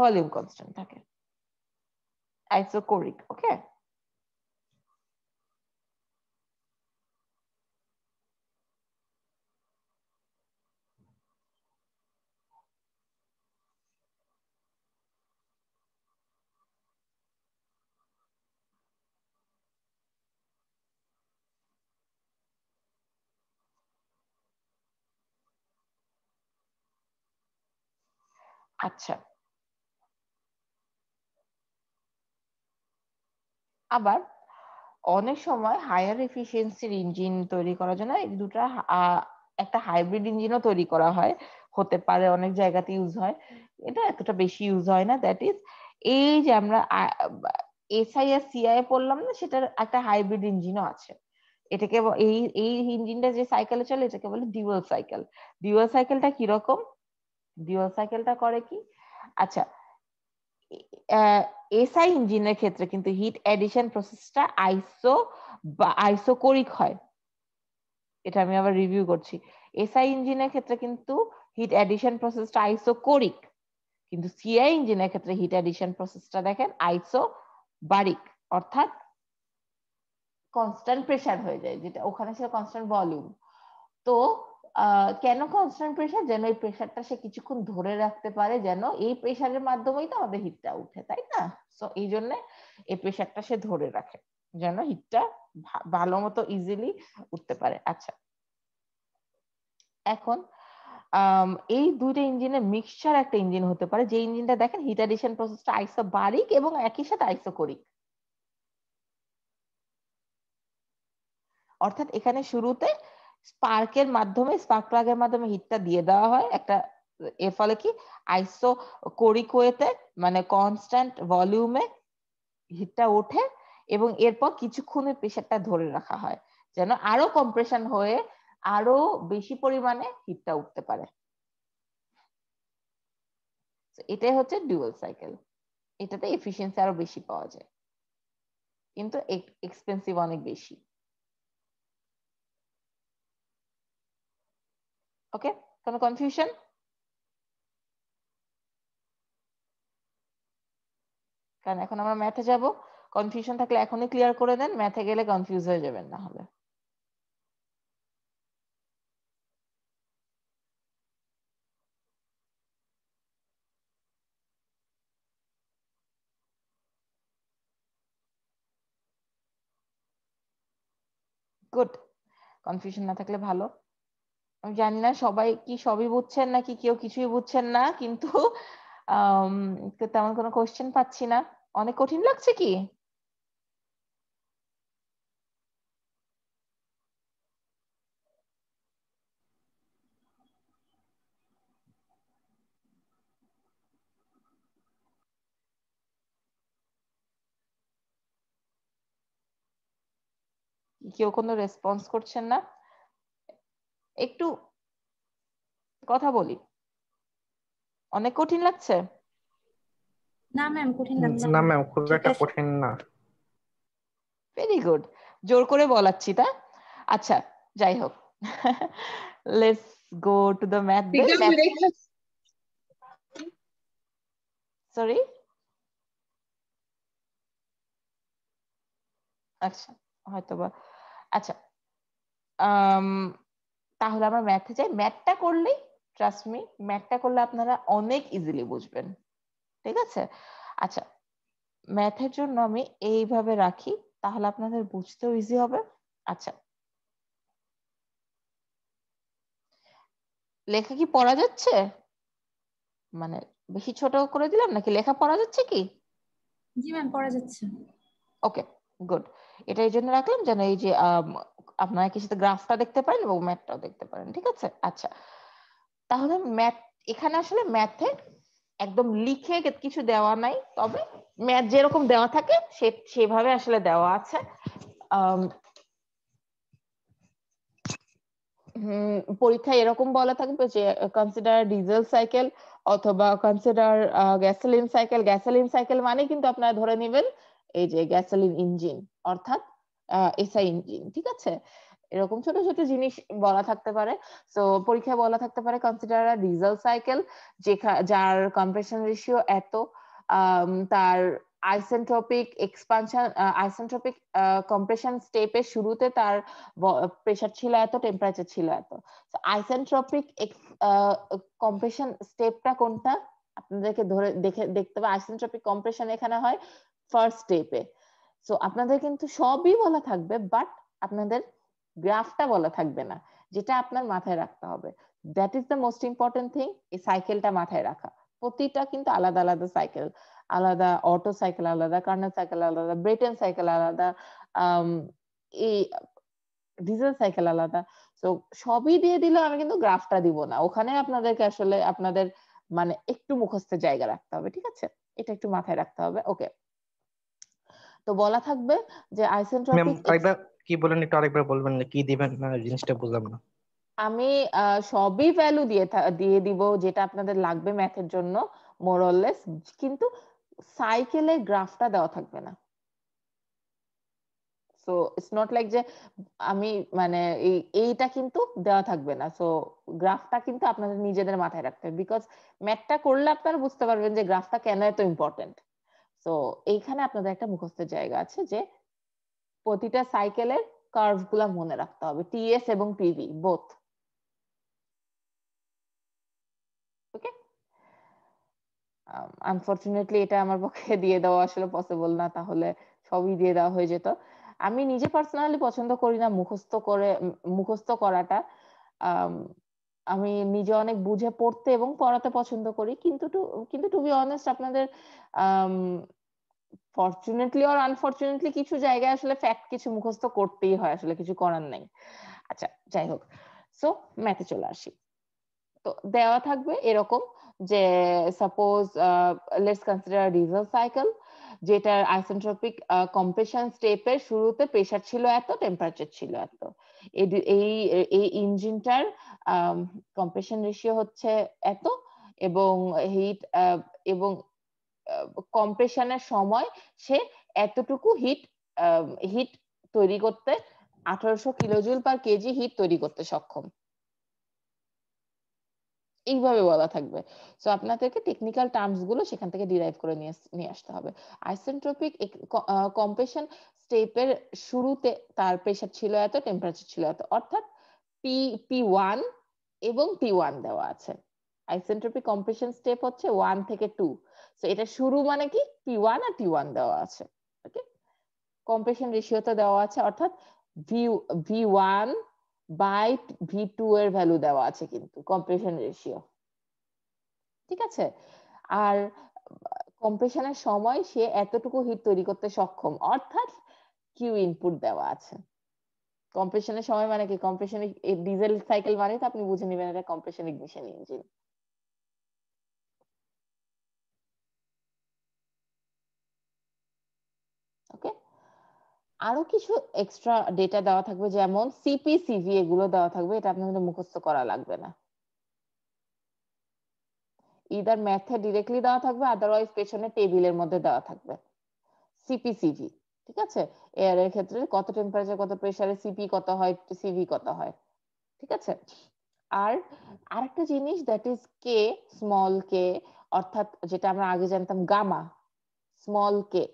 volume constant থাকে আইসোকোরিক ওকে আচ্ছা আবার অনেক সময় হায়ার এফিসিয়েন্সির ইঞ্জিন তৈরি করার জন্য দুটা একটা হাইব্রিড ইঞ্জিনও তৈরি করা হয় হতে পারে অনেক জায়গাতে ইউজ হয় এটা এতটা বেশি ইউজ হয় না দ্যাট ইজ এই যে আমরা এসআই আর সিআই পড়লাম না সেটার একটা হাইব্রিড ইঞ্জিনও আছে এটাকে এই এই ইঞ্জিনটা যে সাইকেলে চলে এটাকে বলে ডিউয়াল সাইকেল ডিউয়াল সাইকেলটা কিরকম ডিউয়াল সাইকেলটা করে কি আচ্ছা এসআই ইঞ্জিনের ক্ষেত্রে কিন্তু হিট অ্যাডিশন প্রসেসটা আইসো বা আইসোকোরিক হয় এটা আমি আবার রিভিউ করছি এসআই ইঞ্জিনের ক্ষেত্রে কিন্তু হিট অ্যাডিশন প্রসেসটা আইসোকোরিক কিন্তু সিআই ইঞ্জিনের ক্ষেত্রে হিট অ্যাডিশন প্রসেসটা দেখেন আইসো বারিক অর্থাৎ কনস্ট্যান্ট প্রেসার হয়ে যায় যেটা ওখানে সে কনস্ট্যান্ট ভলিউম তো কেন কনস্ট্যান্ট প্রেশার যেন এই প্রেশারটা সে কিছুক্ষণ ধরে রাখতে পারে যেন এই প্রেশারের মাধ্যমেই তো আমাদের হিটটা উঠে তাই না তো এই জন্য এই প্রেশারটা সে ধরে রাখে যেন হিটটা ভালো মতো ইজিলি উঠতে পারে আচ্ছা এখন এই দুইটা ইঞ্জিনের মিক্সচার একটা ইঞ্জিন হতে পারে যে ইঞ্জিনটা দেখেন হিট অ্যাডিশন প্রসেসটা আইসোবারিক এবং একই সাথে আইসোকোরিক অর্থাৎ এখানে শুরুতে স্পার্কের মাধ্যমে স্পার্ক প্লাগের মাধ্যমে হিটটা দিয়ে দেওয়া হয় একটা এর ফলে কি আইসো কোরিকোয়েতে মানে কনস্ট্যান্ট ভলিউমে হিটটা ওঠে এবং এরপর কিছুক্ষণের প্রেশারটা ধরে রাখা হয় যেন আরো কম্প্রেশন হয়ে আরো বেশি পরিমাণে হিটটা উঠতে পারে এটাই হচ্ছে ডুয়াল সাইকেল এটাতে এফিসিয়েন্সি আরো বেশি পাওয়া যায় কিন্তু এক্সপেন্সিভ অনেক বেশি Okay, some confusion? কারণ এখন আমরা ম্যাথে যাব কনফিউশন থাকলে এখনই ক্লিয়ার করে দেন ম্যাথে গেলে কনফিউজ হয়ে যাবেন না হলে গুড কনফিউশন না থাকলে ভালো জানি না সবাই কি সবই বুঝছেন নাকি কেউ কিছুই বুঝছেন না কিন্তু তেমন কোনো কোশ্চেন পাচ্ছি না অনেক কঠিন লাগছে কি কেউ কোনো রেসপন্স করছেন না একটু কথা বলি অনেক কঠিন লাগছে না ম্যাম খুব একটা কঠিন না ভেরি গুড জোর করে বলাচ্ছি তা আচ্ছা যাই হোক let's go to the math sorry আচ্ছা হয়তোবা আচ্ছা তাহলে আমরা ম্যাথে যাই ম্যাথটা করলেই ট্রাস্ট মি ম্যাথটা করলে আপনারা অনেক ইজিলি বুঝবেন ঠিক আছে আচ্ছা ম্যাথের জন্য আমি এইভাবে রাখি তাহলে আপনাদের বুঝতেও ইজি হবে আচ্ছা লেখা কি পড়া যাচ্ছে মানে বেশি ছোট করে দিলাম নাকি লেখা পড়া যাচ্ছে কি জি ম্যাম পড়া যাচ্ছে ওকে গুড এটা এই জন্য রাখলাম যেন এই যে আপনারা কি সেটা গ্রাফটা দেখতে পারেন এবং ম্যাথটাও দেখতে পারেন ঠিক আছে আচ্ছা তাহলে ম্যাথ এখানে আসলে ম্যাথে একদম লিখে কিছু দেওয়া নাই তবে ম্যাথ যেরকম দেওয়া থাকে সে সেভাবে আসলে দেওয়া আছে পরীক্ষায় এরকম বলা থাকবে যে কনসিডার ডিজেল সাইকেল অথবা consider gasoline cycle gasoline cycle মানে কিন্তু আপনারা ধরে নেবেন এই যে গ্যাসোলিন ইঞ্জিন অর্থাৎ এসআই ইঞ্জিন ঠিক আছে এরকম ছোট ছোট জিনিস বলা থাকতে পারে সো পরীক্ষায় বলা থাকতে পারে কনসিডার ডিজেল সাইকেল যার কম্প্রেশন রেশিও এত তার আইসেন্ট্রপিক এক্সপানশন আইসেন্ট্রপিক কম্প্রেশন স্টেপের শুরুতে তার প্রেসার ছিল এত টেম্পারেচার ছিল এত আইসেন্ট্রপিক কম্প্রেশন স্টেপটা কোনটা আপনাদেরকে ধরে দেখে দেখতে হবে আইসেন্ট্রপিক কম্প্রেশন এখানে হয় ফার্স্ট স্টেপে সো আপনাদের কিন্তু সবই বলা থাকবে বাট আপনাদের গ্রাফটা বলা থাকবে না যেটা আপনার মাথায় রাখতে হবে that is the most important thing এই সাইকেলটা মাথায় রাখা প্রতিটা কিন্তু আলাদা আলাদা সাইকেল আলাদা অটো সাইকেল আলাদা কার্নার সাইকেল আলাদা ব্রিটেন সাইকেল আলাদা um, এই ডিজেল সাইকেল আলাদা তো সবই দিয়ে দিলে আমি কিন্তু গ্রাফটা দিব না ওখানে আপনাদেরকে আসলে আপনাদের মানে একটু মুখস্থ জায়গা রাখতে হবে ঠিক আছে এটা একটু মাথায় রাখতে হবে ওকে তো বলা থাকবে যে আইসেন্ট্রপিক কি বলেন একটু আরেকবার বলবেন কি দিবেন না জিনিসটা বুঝলাম না আমি সবই ভ্যালু দিয়ে দিয়ে দিব যেটা আপনাদের লাগবে ম্যাথের জন্য মোরলেস কিন্তু সাইকেলে গ্রাফটা দেওয়া থাকবে না সো ইটস নট লাইক যে আমি মানে এই এইটা কিন্তু দেওয়া থাকবে না সো গ্রাফটা কিন্তু আপনাদের নিজেদের মাথায় রাখতে হবে বিকজ ম্যাথটা করলে আপনারা বুঝতে পারবেন যে গ্রাফটা কেন এত ইম্পর্টেন্ট সো এইখানে আপনাদের একটা মুখস্থের জায়গা আছে যে প্রতিটা সাইকেলের কার্ভ গুলো মনে রাখতে হবে টিএস এবং পিভি বোথ ওকে আনফর্চুনেটলি এটা আমার পক্ষে দিয়ে দেওয়া আসলে পসিবল না তাহলে সবই দিয়ে দেওয়া হয়ে যেত আমি নিজে পার্সোনালি পছন্দ করি না মুখস্থ করে মুখস্থ করাটা um, আমি নিজে অনেক বুঝে পড়তে এবং পড়াতে পছন্দ করি কিন্তু কিন্তু টু বি অনেস্ট আপনাদের ফর্চুনেটলি আর আনফর্চুনেটলি কিছু জায়গায় আসলে ফ্যাক্ট কিছু মুখস্থ করতেই হয় আসলে কিছু করার নাই আচ্ছা যাই হোক সো ম্যাথে চলে আসি তো দেওয়া থাকবে এরকম যে suppose let's consider diesel cycle যেটা আইসেন্ট্রপিক কম্প্রেশন স্টেপের শুরুতে প্রেসার ছিল এত টেম্পারেচার ছিল এত এই এই ইঞ্জিনটার কম্প্রেশন রেশিও হচ্ছে এত এবং হিট এবং কম্প্রেশনের সময় সে এতটুকু হিট হিট তৈরি করতে আঠারোশো কিলোজুল পার কেজি হিট তৈরি করতে সক্ষম এইভাবে বলা থাকবে তো আপনাদেরকে টেকনিক্যাল টার্মস গুলো সেখান থেকে ডিরাইভ করে নিয়ে আসতে হবে আইসেন্ট্রপিক কম্প্রেশন স্টেপের শুরুতে তার প্রেসার ছিল এত টেম্পারেচার ছিল এত অর্থাৎ পি পি ওয়ান এবং পি ওয়ান দেওয়া আছে আইসেন্ট্রপিক কম্পেশন স্টেপ হচ্ছে ওয়ান থেকে টু তো এটা শুরু মানে কি পি ওয়ান আর টি ওয়ান দেওয়া আছে ওকে কম্প্রেশন তো দেওয়া আছে অর্থাৎ V V one by V two এর ভ্যালু দেওয়া আছে কিন্তু কম্প্রেশন রেশিও ঠিক আছে আর কম্প্রেশনের সময় সে এতটুকু হিট তৈরি করতে সক্ষম অর্থাৎ কিউ ইনপুট দেওয়া আছে কম্প্রেশনের সময় মানে কি কম্প্রেশন ডিজেল সাইকেল মানে তো আপনি বুঝে নেবেন এটা কম্প্রেশন ইগনিশন ইঞ্জিন আরো কিছু এক্সট্রা ডেটা দেওয়া থাকবে যেমন সিপিসিভি এগুলো দেওয়া থাকবে এটা আপনাদের মুখস্থ করা লাগবে না ইদার ম্যাথে ডিরেক্টলি দেওয়া থাকবে আদারওয়াইজ পেছনে টেবিলের মধ্যে দেওয়া থাকবে সিপিসিভি ঠিক আছে এয়ার এর ক্ষেত্রে কত টেম্পারেচার কত প্রেসারে সিপি কত হয় সিভি কত হয় ঠিক আছে আর আরেকটা জিনিস that is k small k অর্থাৎ যেটা আমরা আগে জানতাম গামা স্মল কে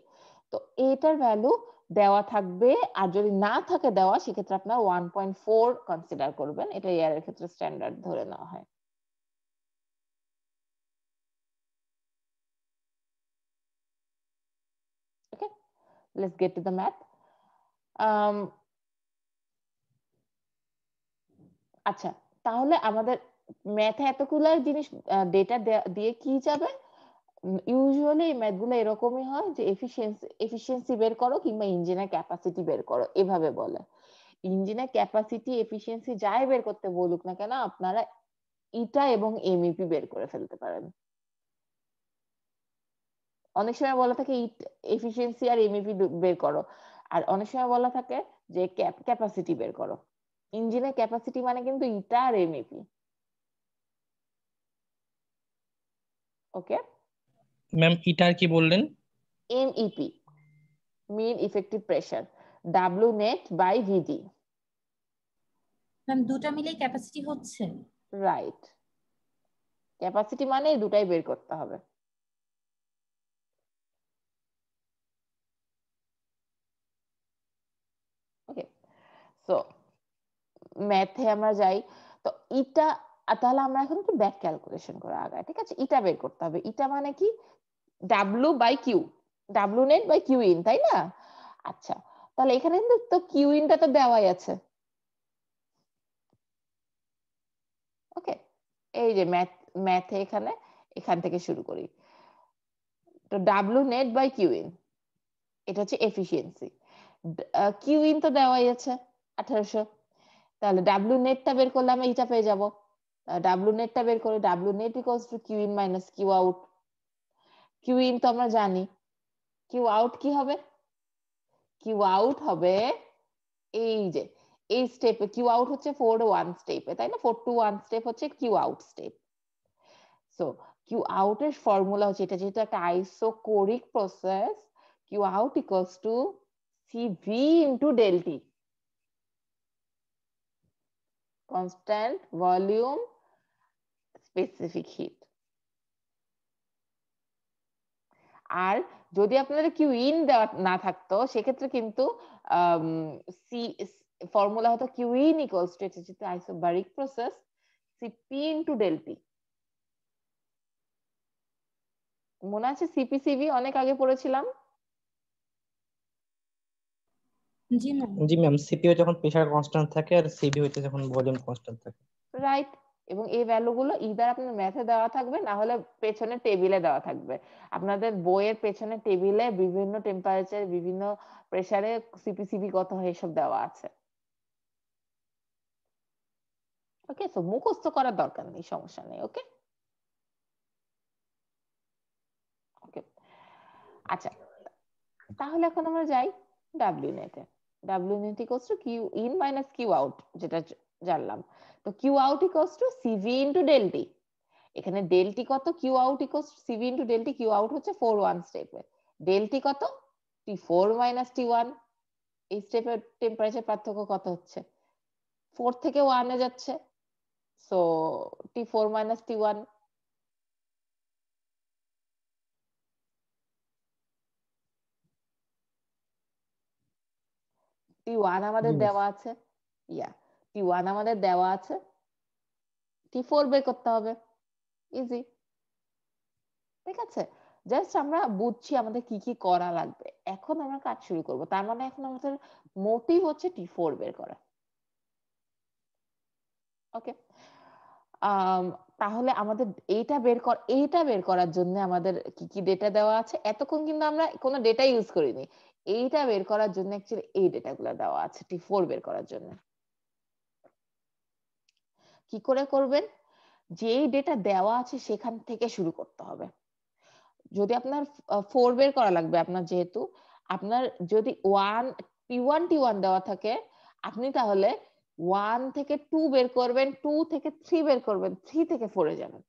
তো এটার ভ্যালু দেওয়া থাকবে আর যদি না থাকে দেওয়া সেক্ষেত্রে আপনার ওয়ান পয়েন্ট ফোর কনসিডার করবেন এটা ইয়ারের ক্ষেত্রে স্ট্যান্ডার্ড ধরে নেওয়া হয় Okay, let's get to the math. Um, আচ্ছা তাহলে আমাদের ম্যাথে এতগুলা জিনিস ডেটা দিয়ে কি যাবে ইউজুয়ালি এই ম্যাথগুলো এরকমই হয় যে এফিসিয়েন্সি এফিসিয়েন্সি বের করো কিংবা ইঞ্জিনের ক্যাপাসিটি বের করো এভাবে বলে ইঞ্জিনের ক্যাপাসিটি এফিসিয়েন্সি যাই বের করতে বলুক না কেন আপনারা ইটা এবং এমইপি e বের করে ফেলতে পারেন অনেক সময় বলা থাকে এফিসিয়েন্সি e-, আর এমইপি e বের করো আর অনেক সময় বলা থাকে যে ক্যাপাসিটি বের করো ইঞ্জিনের ক্যাপাসিটি মানে কিন্তু ইটা আর এমইপি ওকে ম্যাম ইটার কি বললেন MEP mean effective pressure W net by VD ma'am দুটো মিলে ক্যাপাসিটি হচ্ছে রাইট ক্যাপাসিটি মানে দুটাই বের করতে হবে ওকে সো ম্যাথে আমরা যাই তো ইটা আর তাহলে আমরা এখন একটু ব্যাক ক্যালকুলেশন করে আগে ঠিক আছে ইটা বের করতে হবে ইটা মানে কি W by Q W net by Q in তাই না আচ্ছা তাহলে এখানে কিন্তু তো কিউ ইনটা তো দেওয়াই আছে ওকে এই যে ম্যাথ ম্যাথে এখানে এখান থেকে শুরু করি তো W net by Q in এটা হচ্ছে এফিসিয়েন্সি কিউ ইন তো দেওয়াই আছে আঠারোশো তাহলে ডাব্লু নেটটা বের করলে আমরা এটা পেয়ে যাবো ডাব্লু নেটটা বের করে W net equals to Q in minus Q out Q in তো আমরা জানি কিউ আউট কি হবে কিউ আউট হবে এই যে এই স্টেপে কিউ আউট হচ্ছে ফোর ওয়ান স্টেপে তাই না ফোর টু ওয়ান স্টেপ হচ্ছে Q out step so Q আউটের ফর্মুলা হচ্ছে এটা যেহেতু একটা iso isochoric process Q out equals to CV into del del T constant volume specific heat আর যদি আপনাদের কিউ ইন দেওয়া না থাকতো সেক্ষেত্রে কিন্তু সি ফর্মুলা হতো কিউ ইন ইকুয়ালস টু এটা যেহেতু isobaric process CP into del T মনে আছে সিপিসিবি অনেক আগে পড়েছিলাম জি ম্যাম জি ম্যাম সিপি যখন প্রেসার কনস্ট্যান্ট থাকে আর সিবি হচ্ছে যখন ভলিউম কনস্ট্যান্ট থাকে রাইট এবং এই ভ্যালুগুলো ইদার আপনার ম্যাথে দেওয়া থাকবে না হলে পেছনে টেবিলে দেওয়া থাকবে আপনাদের বইয়ের পেছনে টেবিলে বিভিন্ন টেম্পারেচার বিভিন্ন প্রেসারে সিপিসিবি কত হয় এসব দেওয়া আছে ওকে সো মুখস্থ করার দরকার নেই সমস্যা নেই ওকে ওকে আচ্ছা তাহলে এখন আমরা যাই ডাব্লিউ নেটে W net equals to Q in minus Q out যেটা জানলাম তো Q out equals to CV into del T এখানে ডেলটি কত Q out equals CV into del T Q out হচ্ছে ফোর ওয়ান স্টেপে ডেলটি কত T four minus T one এই স্টেপের টেম্পারেচার পার্থক্য কত হচ্ছে ফোর থেকে ওয়ানে যাচ্ছে so T four minus T one T one আমাদের দেওয়া আছে ইয়া টি ওয়ান আমাদের দেওয়া আছে টি ফোর বের করতে হবে ইজি ঠিক আছে জাস্ট আমরা বুঝছি আমাদের কি কি করা লাগবে এখন আমরা কাজ শুরু করব তার মানে এখন আমাদের মোটিভ হচ্ছে টি ফোর বের করা ওকে um, তাহলে আমাদের এটা বের কর এইটা বের করার জন্য আমাদের কি কি ডেটা দেওয়া আছে এতক্ষণ কিন্তু আমরা কোনো ডেটা ইউজ করিনি এইটা বের করার জন্য অ্যাকচুয়ালি এই ডেটাগুলো দেওয়া আছে টি ফোর বের করার জন্য কি করে করবেন যেই ডেটা দেওয়া আছে সেখান থেকে শুরু করতে হবে যদি আপনার ফোর বের করা লাগবে আপনার যেহেতু আপনার যদি one P one T one দেওয়া থাকে আপনি তাহলে ওয়ান থেকে টু বের করবেন টু থেকে থ্রি বের করবেন থ্রি থেকে ফোরে যাবেন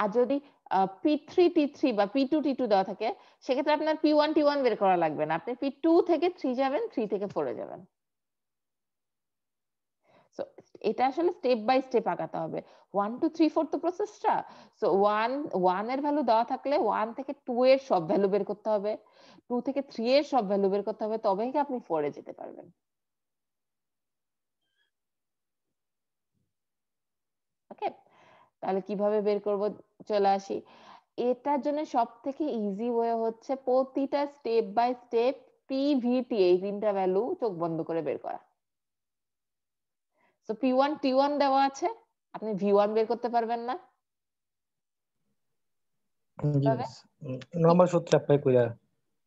আর যদি পি থ্রি টি থ্রি বা পি টু টি টু দেওয়া থাকে সেক্ষেত্রে আপনার পি ওয়ান টি ওয়ান বের করা লাগবে না আপনি পি টু থেকে থ্রি যাবেন থ্রি থেকে ফোরে যাবেন সো এটা আসলে স্টেপ বাই স্টেপ আগাতে হবে ওয়ান টু থ্রি ফোর তো প্রসেসটা সো ওয়ান ওয়ান এর ভ্যালু দেওয়া থাকলে ওয়ান থেকে টু এর সব ভ্যালু বের করতে হবে টু থেকে থ্রি এর সব ভ্যালু বের করতে হবে তবেই কি আপনি ফোরে যেতে পারবেন ওকে তাহলে কিভাবে বের করব চলে আসি এটার জন্য সব থেকে ইজি ওয়ে হচ্ছে প্রতিটা স্টেপ বাই স্টেপ পিভিটি এই তিনটা ভ্যালু চোখ বন্ধ করে বের করা so P one T one দেওয়া আছে আপনি ভি ওয়ান বের করতে পারবেন না নর্মাল সূত্র অ্যাপ্লাই কইরা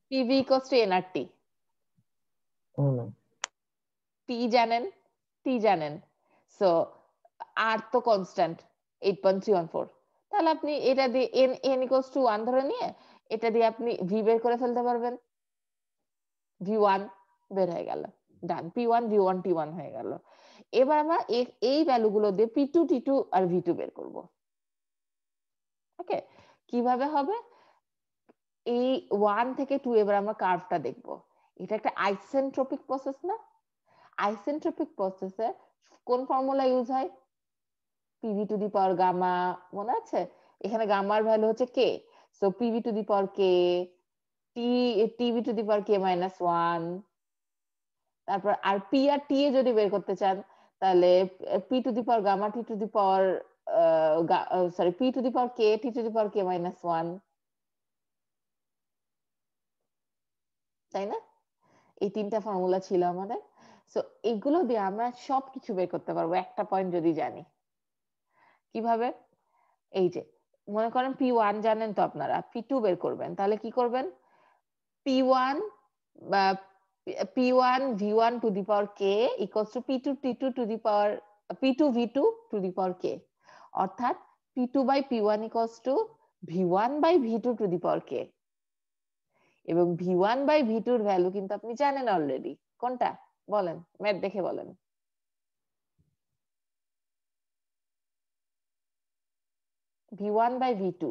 পিভি ইকুয়ালস টু জানেন জানেন সো তো কনস্ট্যান্ট 8.314 তাহলে আপনি এটা দিয়ে এন এন টু 1 ধরে নিয়ে এটা দিয়ে আপনি ভি বের করে ফেলতে পারবেন ভি ওয়ান বের হয়ে গেল done P one V one T one হয়ে গেল এবার আমরা এই ভ্যালুগুলো দিয়ে পি টু টি টু আর ভি টু বের করবো ওকে কিভাবে হবে এই ওয়ান থেকে টু এবার আমরা কার্ভটা দেখব এটা একটা আইসেন্ট্রপিক প্রসেস না আইসেন্ট্রপিক প্রসেসে কোন ফর্মুলা ইউজ হয় PV to the power gamma মনে আছে এখানে গামার ভ্যালু হচ্ছে K so PV to the power K T TV to the power K minus one তারপর আর পি আর টি এ যদি বের করতে চান তাহলে P to the power gamma T to the power sorry P to the power K T to the power K minus one তাই না এই তিনটা ফর্মুলা ছিল আমাদের সো এগুলো দিয়ে আমরা সবকিছু বের করতে পারবো একটা পয়েন্ট যদি জানি কিভাবে এই যে মনে করেন পি ওয়ান জানেন তো আপনারা পি টু বের করবেন তাহলে কি করবেন পি ওয়ান বা P1 V1 to the power k equals to P2 T2 to the power P2 V2 to the power k or that P2 by P1 equals to V1 by V2 to the power k এবং V1 by V2 এর ভ্যালু কিন্তু আপনি জানেন অলরেডি কোনটা বলেন ম্যাথ দেখে বলেন V1 by V2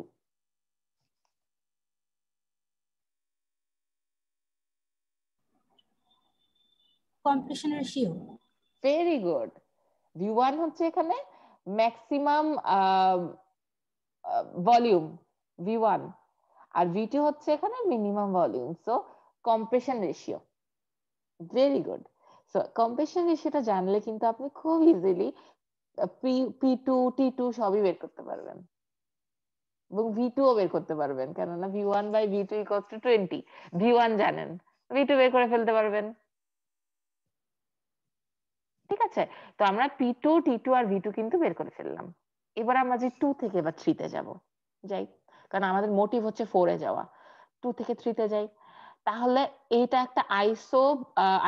compression ratio very good V one হচ্ছে এখানে ম্যাক্সিমাম ভলিউম ভি ওয়ান আর ভি টু হচ্ছে এখানে মিনিমাম ভলিউম সো কম্প্রেশন রেশিও ভেরি গুড সো কম্প্রেশন রেশিওটা জানলে কিন্তু আপনি খুব easily P two T two সবই বের করতে পারবেন এবং ভি টু বের করতে পারবেন কেননা V one by V two equals to twenty V one জানেন ভি টু বের করে ফেলতে পারবেন ঠিক আছে তো আমরা পি টু টি টু আর ভি টু কিন্তু বের করে ফেললাম এবার আমরা যে টু থেকে এবার থ্রিতে যাব যাই কারণ আমাদের মোটিভ হচ্ছে ফোরে যাওয়া টু থেকে থ্রিতে যাই তাহলে এটা একটা আইসো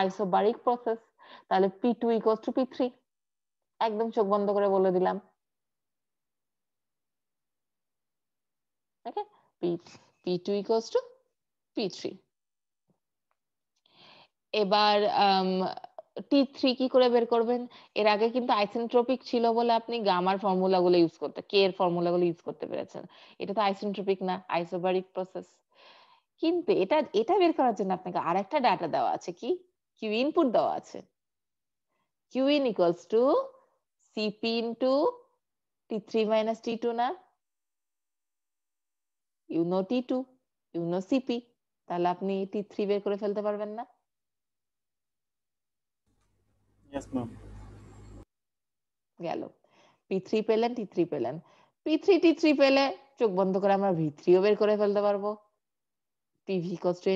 আইসোবারিক প্রসেস তাহলে P two equal to P three একদম চোখ বন্ধ করে বলে দিলাম okay P P two equal to P three এবার টি থ্রি কি করে বের করবেন এর আগে কিন্তু আইসেন্ট্রপিক ছিল বলে আপনি গামার ফর্মুলা গুলো ইউজ করতে কে এর ফর্মুলা গুলো ইউজ করতে পেরেছেন এটা তো আইসেন্ট্রপিক না আইসোবারিক প্রসেস কিন্তু এটা এটা বের করার জন্য আপনাকে আর একটা ডাটা দেওয়া আছে কি কিউ ইনপুট দেওয়া আছে Q in equals to CP to T three minus T two না you know T two you know CP তাহলে আপনি টি থ্রি বের করে ফেলতে পারবেন না Yes, ma'am. গেল P3 পেলেন T3 পেলেন P3 T3 পেলে চোখ বন্ধ করে আমরা V3ও বের করে ফেলতে পারবো PV cos to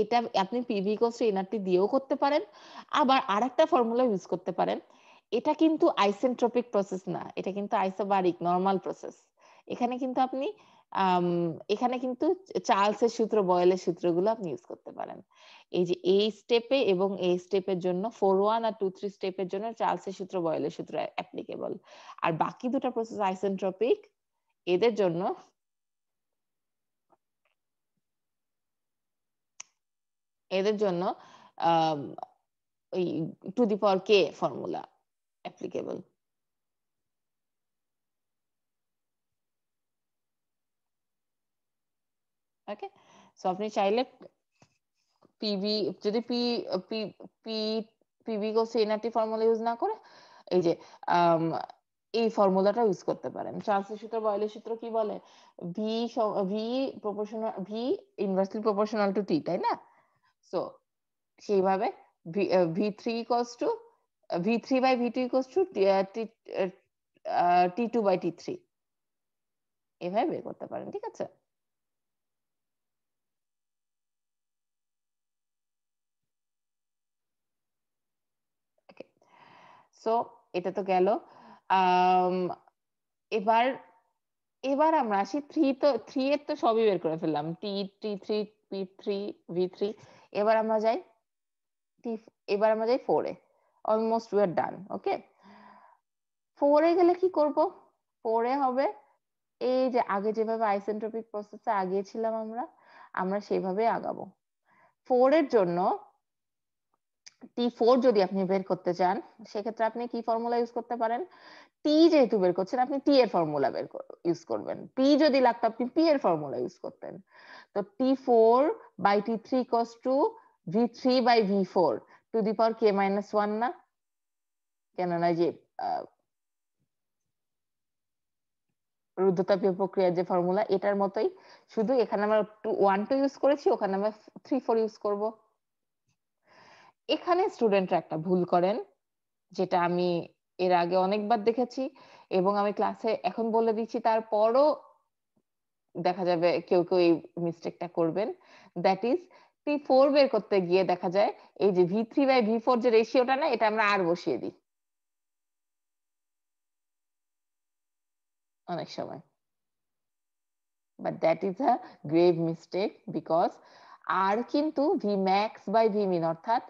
এটা আপনি পিভি কোস ইনারটি দিয়েও করতে পারেন আবার আরেকটা ফর্মুলা ইউজ করতে পারেন এটা কিন্তু আইসেন্ট্রপিক প্রসেস না এটা কিন্তু আইসোবারিক নর্মাল প্রসেস এখানে কিন্তু আপনি এখানে কিন্তু চার্লসের সূত্র বয়েলের সূত্রগুলো আপনি ইউজ করতে পারেন এই যে এই স্টেপে এবং এই স্টেপের জন্য ফোর ওয়ান আর টু থ্রি স্টেপের জন্য চার্লসের সূত্র বয়েলের সূত্র অ্যাপ্লিকেবল আর বাকি দুটো প্রসেস আইসেন্ট্রপিক এদের জন্য এদের জন্য ওই to the power K formula applicable. Okay so আপনি চাইলে পিবি যদি পি পি পি পিবি কো সেনাটি ফর্মুলা ইউজ না করে এই যে um, এই ফর্মুলাটা ইউজ করতে পারেন ট্রান্সলেট সূত্র বয়েলের সূত্র কি বলে V V proportional V inversely proportional to T তাই না সো সেইভাবে V three equals to V3 by V2 equals to uh, T, uh, uh T2 by T3 এভাবে বের করতে পারেন ঠিক আছে সো এটা তো গেল um, এবার এবার আমরা আসি থ্রি তো থ্রি এর তো সবই বের করে ফেললাম T T three P three V three এবার আমরা যাই টি এবার আমরা যাই ফোর এ almost we are done okay ফোরে গেলে কি করব ফোরে হবে এই যে আগে যেভাবে আইসেন্ট্রপিক প্রসেসে আগিয়েছিলাম আমরা আমরা সেভাবে আগাবো ফোরের জন্য টি ফোর যদি আপনি বের করতে চান সেক্ষেত্রে আপনি কি ফর্মুলা ইউজ করতে পারেন টি যেহেতু বের করছেন আপনি টি এর ফর্মুলা বের ইউজ করবেন পি যদি লাগতো আপনি পি এর ফর্মুলা ইউজ করতেন তো T four by T three equals to V three by V four to the power K minus one না কেননা যে রুদ্ধতাপীয় প্রক্রিয়ার যে ফর্মুলা এটার মতোই শুধু এখানে আমরা ওয়ান টু ইউজ করেছি ওখানে আমরা থ্রি ফোর ইউজ করব এখানে স্টুডেন্টরা একটা ভুল করেন যেটা আমি এর আগে অনেকবার দেখেছি এবং আমি ক্লাসে এখন বলে দিচ্ছি তারপরও দেখা যাবে কেউ কেউ এই মিস্টেকটা করবেন দ্যাট ইজ ভি ফোর বের করতে গিয়ে দেখা যায় এই যে V three by V four যে রেশিওটা না এটা আমরা আর বসিয়ে দিই অনেক সময় but that is a grave mistake because আর কিন্তু V max by V min অর্থাৎ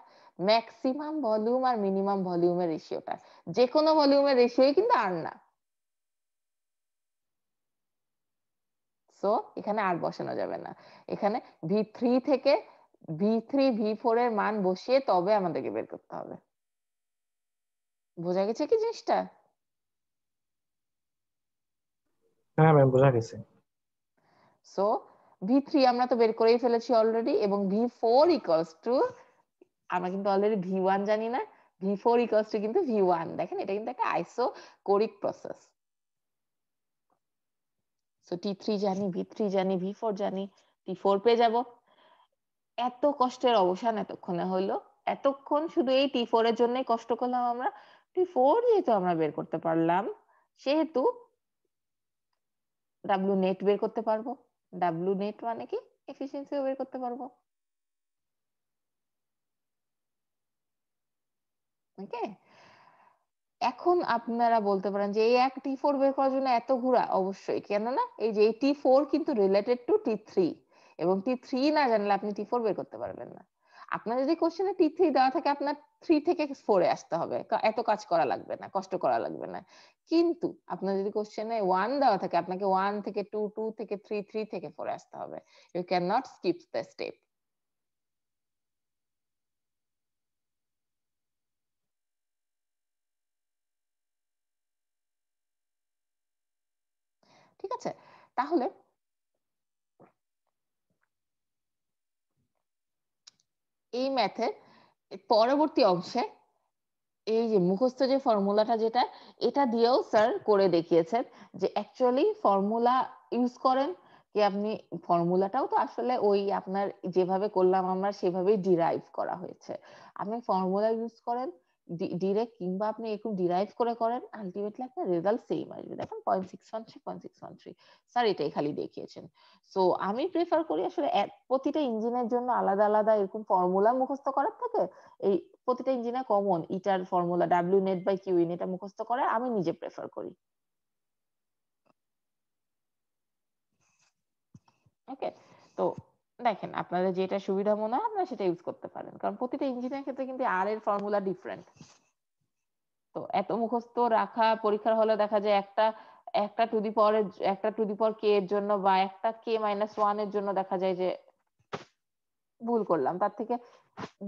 ম্যাক্সিমাম ভলিউম আর মিনিমাম ভলিউমের রেশিওটা যে কোনো ভলিউমের রেশিওই কিন্তু আর না সো এখানে আর বসানো যাবে না এখানে ভি থ্রি থেকে ভি থ্রি ভি ফোর এর মান বসিয়ে তবে আমাদেরকে বের করতে হবে বোঝা গেছে কি জিনিসটা হ্যাঁ ম্যাম বোঝা গেছে সো ভি থ্রি আমরা তো বের করেই ফেলেছি অলরেডি এবং ভি ফোর ইকলস টু আমরা কিন্তু অলরেডি ভি ওয়ান জানি না ভি ফোর ইকলস টু কিন্তু ভি ওয়ান দেখেন এটা কিন্তু একটা isochoric process so T three জানি ভি থ্রি জানি ভি ফোর জানি টি ফোর পেয়ে যাবো এত কষ্টের অবসান এতক্ষণে হলো এতক্ষণ শুধু এই টি ফোর এর জন্যই কষ্ট করলাম আমরা টি ফোর যেহেতু আমরা বের করতে পারলাম সেহেতু ডাব্লু নেট বের করতে পারবো ডাব্লু নেট মানে কি এফিসিয়েন্সিও বের করতে পারবো ওকে এখন আপনারা বলতে পারেন যে এই এক টি ফোর বের করার জন্য এত ঘোরা অবশ্যই কেননা এই যে টি ফোর কিন্তু রিলেটেড টু টি থ্রি এবং টি থ্রি না জানলে আপনি টি ফোর বের করতে পারবেন না আপনার যদি কোশ্চেনে টি থ্রি দেওয়া থাকে আপনার থ্রি থেকে ফোরে আসতে হবে এত কাজ করা লাগবে না কষ্ট করা লাগবে না কিন্তু আপনার যদি কোশ্চেনে ওয়ান দেওয়া থাকে আপনাকে ওয়ান থেকে টু টু থেকে থ্রি থ্রি থেকে ফোরে আসতে হবে you can not skip the step ঠিক আছে তাহলে এই ম্যাথের পরবর্তী অংশে এই যে মুখস্থ যে ফর্মুলাটা যেটা এটা দিয়েও স্যার করে দেখিয়েছেন যে অ্যাকচুয়ালি ফর্মুলা ইউজ করেন যে আপনি ফর্মুলাটাও তো আসলে ওই আপনার যেভাবে করলাম আমরা সেভাবেই ডিরাইভ করা হয়েছে আপনি ফর্মুলা ইউজ করেন ডিরেক্ট কিংবা আপনি এরকম ডিরাইভ করে করেন আলটিমেটলি আপনার রেজাল্ট সেম আসবে দেখেন point six one three point six one three sir এটাই খালি দেখিয়েছেন সো আমি প্রেফার করি আসলে প্রতিটা ইঞ্জিনের জন্য আলাদা আলাদা এরকম ফর্মুলা মুখস্থ করার থাকে এই প্রতিটা ইঞ্জিনে কমন ইটার formula W net by Q in এটা মুখস্থ করে আমি নিজে প্রেফার করি ওকে তো দেখেন আপনাদের যেটা সুবিধা মনে হয় আপনারা সেটা ইউজ করতে পারেন কারণ প্রতিটা ইঞ্জিনিয়ার ক্ষেত্রে কিন্তু আর এর ফর্মুলা ডিফারেন্ট তো এত মুখস্থ রাখা পরীক্ষার হলে দেখা যায় একটা একটা টু দি পাওয়ার একটা টু দি পাওয়ার কে এর জন্য বা একটা কে মাইনাস ওয়ান এর জন্য দেখা যায় যে ভুল করলাম তার থেকে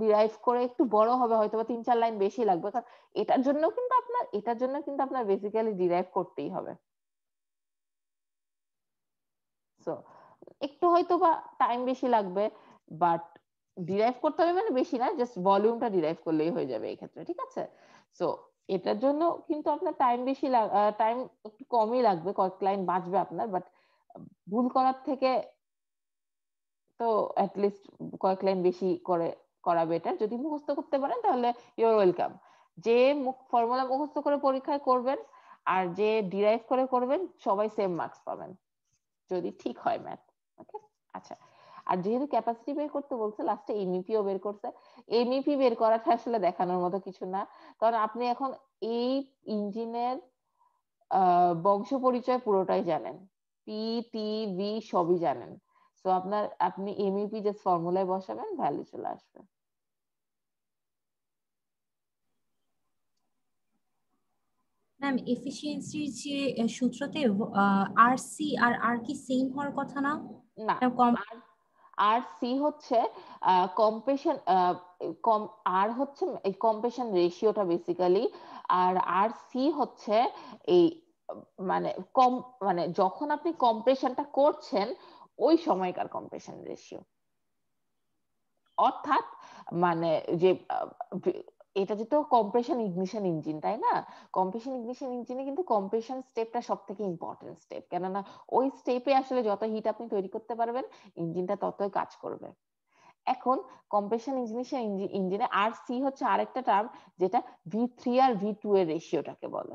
ডিরাইভ করে একটু বড় হবে হয়তো বা তিন চার লাইন বেশি লাগবে কারণ এটার জন্য কিন্তু আপনার এটার জন্য কিন্তু আপনার বেসিক্যালি ডিরাইভ করতেই হবে সো একটু হয়তো বা টাইম বেশি লাগবে বাট ডিরাইভ করতে হবে মানে বেশি না জাস্ট ভলিউমটা ডিরাইভ করলেই হয়ে যাবে এই ক্ষেত্রে ঠিক আছে সো এটার জন্য কিন্তু আপনার টাইম বেশি টাইম একটু কমই লাগবে কয়েক লাইন বাঁচবে আপনার বাট ভুল করার থেকে তো অ্যাটলিস্ট কয়েক লাইন বেশি করে করা বেটার যদি মুখস্থ করতে পারেন তাহলে ইউর ওয়েলকাম যে মুখ ফর্মুলা মুখস্থ করে পরীক্ষায় করবেন আর যে ডিরাইভ করে করবেন সবাই সেম মার্কস পাবেন যদি ঠিক হয় ম্যাথ ওকে আচ্ছা আর যেহেতু ক্যাপাসিটি বের করতে বলছে লাস্টে এমইপিও e বের করছে এমইপি e বের করাটা আসলে দেখানোর মতো কিছু না কারণ আপনি এখন এই ইঞ্জিনের বংশ পরিচয় পুরোটাই জানেন পি টি ভি সবই জানেন তো আপনার আপনি এমইপি যে ফর্মুলায় বসাবেন ভ্যালু চলে আসবে ম্যাম এফিসিয়েন্সির যে সূত্রতে আর সি আর আর কি সেম হওয়ার কথা না না আর আর সি হচ্ছে কম্পেশন কম আর হচ্ছে এই কম্পেশন রেশিওটা বেসিক্যালি আর আর সি হচ্ছে এই মানে কম মানে যখন আপনি কম্প্রেশনটা করছেন ওই সময়কার কম্প্রেশন রেশিও অর্থাৎ মানে যে এটা যে তো কম্প্রেশন ইগনিশন ইঞ্জিন তাই না কম্প্রেশন ইগনিশন ইঞ্জিনে কিন্তু কম্প্রেশন স্টেপটা সব থেকে ইম্পর্টেন্ট স্টেপ কেননা ওই স্টেপে আসলে যত হিট আপনি তৈরি করতে পারবেন ইঞ্জিনটা ততই কাজ করবে এখন কম্প্রেশন ইগনিশন ইঞ্জিনে আর সি হচ্ছে আরেকটা টার্ম যেটা ভি থ্রি আর ভি টু এর রেশিওটাকে বলে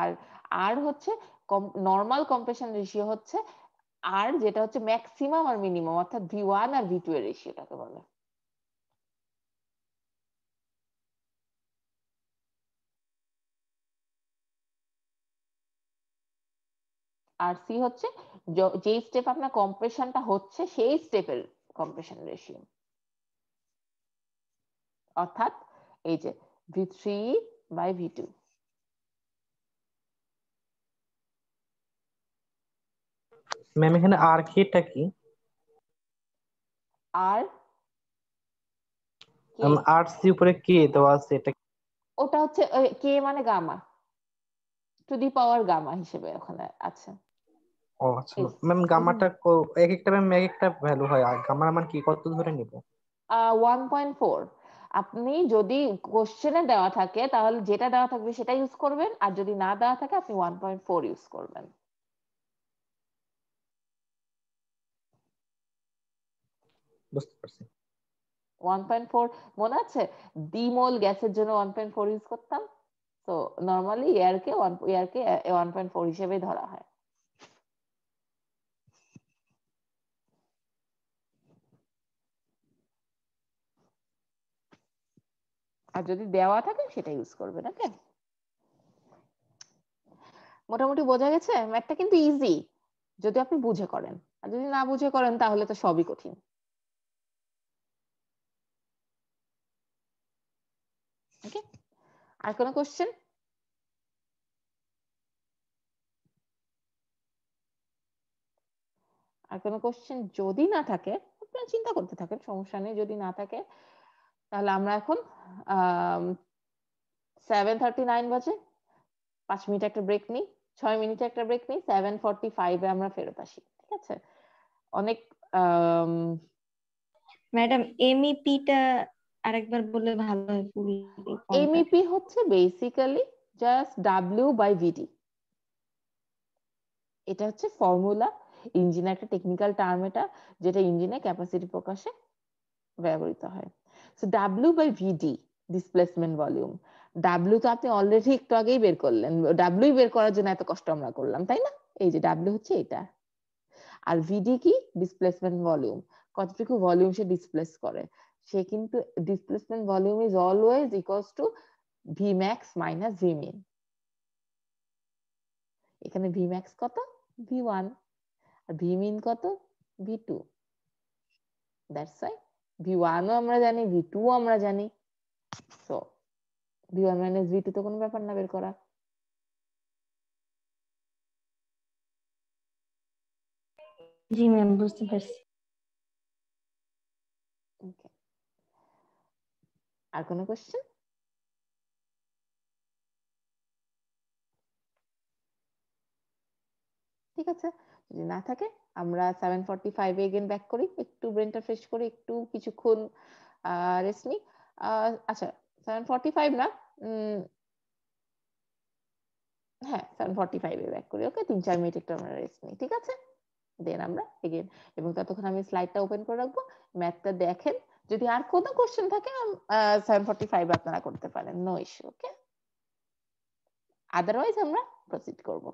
আর আর হচ্ছে নর্মাল কম্প্রেশন রেশিও হচ্ছে আর যেটা হচ্ছে ম্যাক্সিমাম আর মিনিমাম অর্থাৎ ভি ওয়ান আর ভি টু এর রেশিওটাকে বলে আর সি হচ্ছে যে স্টেপ আপনার কম্প্রেশনটা হচ্ছে সেই স্টেপের কম্প্রেশন রেশিও অর্থাৎ এই যে V three by V two ma'am এখানে আর এটা কি আর আর সি উপরে কে দেওয়া আছে এটা ওটা হচ্ছে কে মানে gamma to the power gamma হিসেবে ওখানে আছে ও আচ্ছা ম্যাম গামাটা এক একটা ম্যাম এক একটা ভ্যালু হয় আর গামার মান কি কত ধরে নিব 1.4 আপনি যদি কোশ্চেনে দেওয়া থাকে তাহলে যেটা দেওয়া থাকবে সেটা ইউজ করবেন আর যদি না দেওয়া থাকে আপনি 1.4 ইউজ করবেন বুঝতে পারছি 1.4 মনে আছে দ্বিমোল গ্যাসের জন্য 1.4 ইউজ করতাম তো নর্মালি ইয়ারকে ওয়ান কে ওয়ান পয়েন্ট ফোর হিসেবে ধরা হয় আর যদি দেওয়া থাকে সেটা ইউজ করবে ওকে মোটামুটি বোঝা গেছে ম্যাথটা কিন্তু ইজি যদি আপনি বুঝে করেন আর যদি না বুঝে করেন তাহলে তো সবই কঠিন ওকে আর কোনো কোশ্চেন আর কোনো কোশ্চেন যদি না থাকে আপনারা চিন্তা করতে থাকেন সমস্যা নেই যদি না থাকে তাহলে আমরা এখন সেভেন থার্টি নাইন বাজে পাঁচ মিনিট একটা ব্রেক নিই ছয় মিনিটে একটা ব্রেক নিই সেভেন ফর্টি ফাইভে আমরা ফেরত আসি ঠিক আছে অনেক ম্যাডাম এমইপিটা আরেকবার বললে ভালো হয় ফুল এমইপি e হচ্ছে basically just W by VD এটা হচ্ছে ফর্মুলা ইঞ্জিনের একটা টেকনিক্যাল টার্ম এটা যেটা ইঞ্জিনে ক্যাপাসিটি প্রকাশে ব্যবহৃত হয় so W by VD displacement volume W তো আপনি অলরেডি একটু আগেই বের করলেন ডাব্লিউ বের করার জন্য এত কষ্ট আমরা করলাম তাই না এই যে ডাব্লিউ হচ্ছে এটা আর ভিডি কি ডিসপ্লেসমেন্ট ভলিউম কতটুকু ভলিউম সে ডিসপ্লেস করে সে কিন্তু displacement volume is always equals to V max minus V min এখানে ভি ম্যাক্স কত ভি ওয়ান আর ভি মিন কত V two that's why V one ও আমরা জানি ভি টু ও আমরা জানি so V one minus V two তো কোনো ব্যাপার না বের করা জি ম্যাম বুঝতে পারছি আর কোনো কোশ্চেন ঠিক আছে যদি না থাকে আমরা সেভেন ফর্টি ফাইভে এগেন ব্যাক করি একটু ব্রেনটা ফ্রেশ করে একটু কিছুক্ষণ রেস্ট নিই আচ্ছা সেভেন ফর্টি ফাইভ না হ্যাঁ সেভেন ফর্টি ফাইভে ব্যাক করি ওকে তিন চার মিনিট একটু আমরা রেস্ট নিই ঠিক আছে দেন আমরা এগেন এবং ততক্ষণ আমি স্লাইডটা ওপেন করে রাখবো ম্যাথটা দেখেন যদি আর কোনো কোশ্চেন থাকে সেভেন ফর্টি ফাইভ আপনারা করতে পারেন নো ইস্যু ওকে আদারওয়াইজ আমরা প্রসিড করব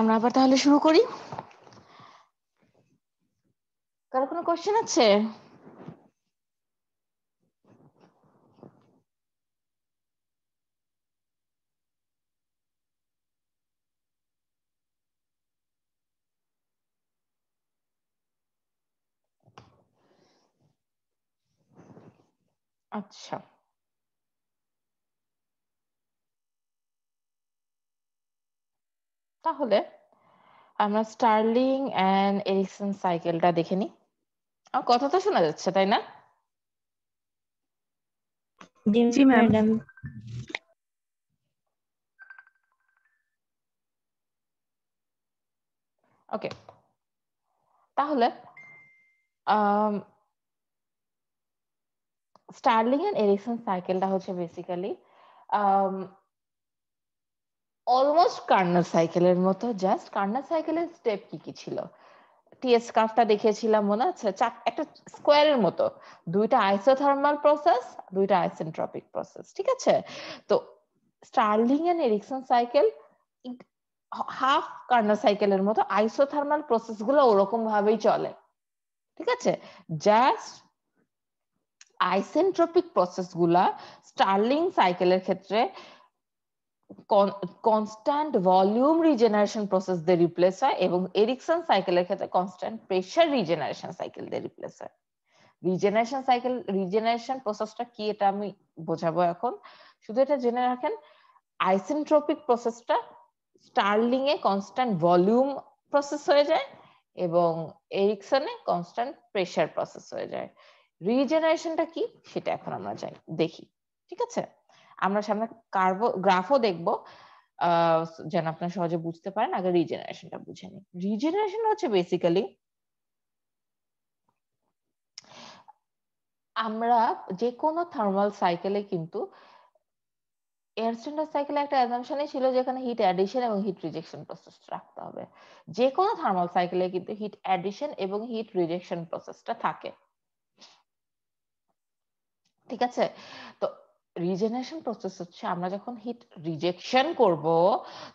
আমরা আবার তাহলে শুরু করি কারো কোনো কোশ্চেন আছে আচ্ছা তাহলে আমরা স্টার্লিং অ্যান্ড এরিকসন সাইকেলটা দেখে নি আমার কথা তো শোনা যাচ্ছে তাই না জি ম্যাডাম ওকে তাহলে স্টার্লিং এন্ড এরিকসন সাইকেলটা হচ্ছে বেসিক্যালি অলমোস্ট কার্নার সাইকেলের মতো জাস্ট কার্নার সাইকেলের স্টেপ কি কি ছিল টিএস কার্ভটা দেখেছিলাম মনে আছে একটা স্কোয়ারের মতো দুইটা আইসোথার্মাল প্রসেস দুইটা আইসেন্ট্রপিক প্রসেস ঠিক আছে তো Stirling and Ericsson cycle half কার্নার সাইকেলের মতো আইসোথার্মাল প্রসেসগুলো ওরকম ভাবেই চলে ঠিক আছে জাস্ট আইসেন্ট্রপিক প্রসেসগুলা স্টার্লিং সাইকেলের ক্ষেত্রে কনস্ট্যান্ট ভলিউম রিজেনারেশন প্রসেস দিয়ে রিপ্লেস হয় এবং এরিকসন সাইকেলের ক্ষেত্রে কনস্ট্যান্ট প্রেসার রিজেনারেশন সাইকেল দিয়ে রিপ্লেস হয় রিজেনারেশন সাইকেল রিজেনারেশন প্রসেসটা কি এটা আমি বোঝাবো এখন শুধু এটা জেনে রাখেন আইসেন্ট্রপিক প্রসেসটা স্টার্লিং এ কনস্ট্যান্ট ভলিউম প্রসেস হয়ে যায় এবং এরিকসনে কনস্ট্যান্ট প্রেসার প্রসেস হয়ে যায় রিজেনারেশনটা কি সেটা এখন আমরা যাই দেখি ঠিক আছে আমরা সামনে কার্বো গ্রাফও দেখব যেন আপনারা সহজে বুঝতে পারেন আগে রিজেনারেশনটা বুঝে নিই রিজেনারেশন হচ্ছে বেসিক্যালি আমরা যে কোনো থার্মাল সাইকেলে কিন্তু এয়ার স্ট্যান্ডার্ড সাইকেলে একটা অ্যাজাম্পশনই ছিল যেখানে হিট অ্যাডিশন এবং হিট রিজেকশন প্রসেস রাখতে হবে যে কোনো থার্মাল সাইকেলে কিন্তু হিট অ্যাডিশন এবং হিট রিজেকশন প্রসেসটা থাকে ঠিক আছে তো রিজেনারেশন প্রসেস হচ্ছে আমরা যখন হিট রিজেকশন করব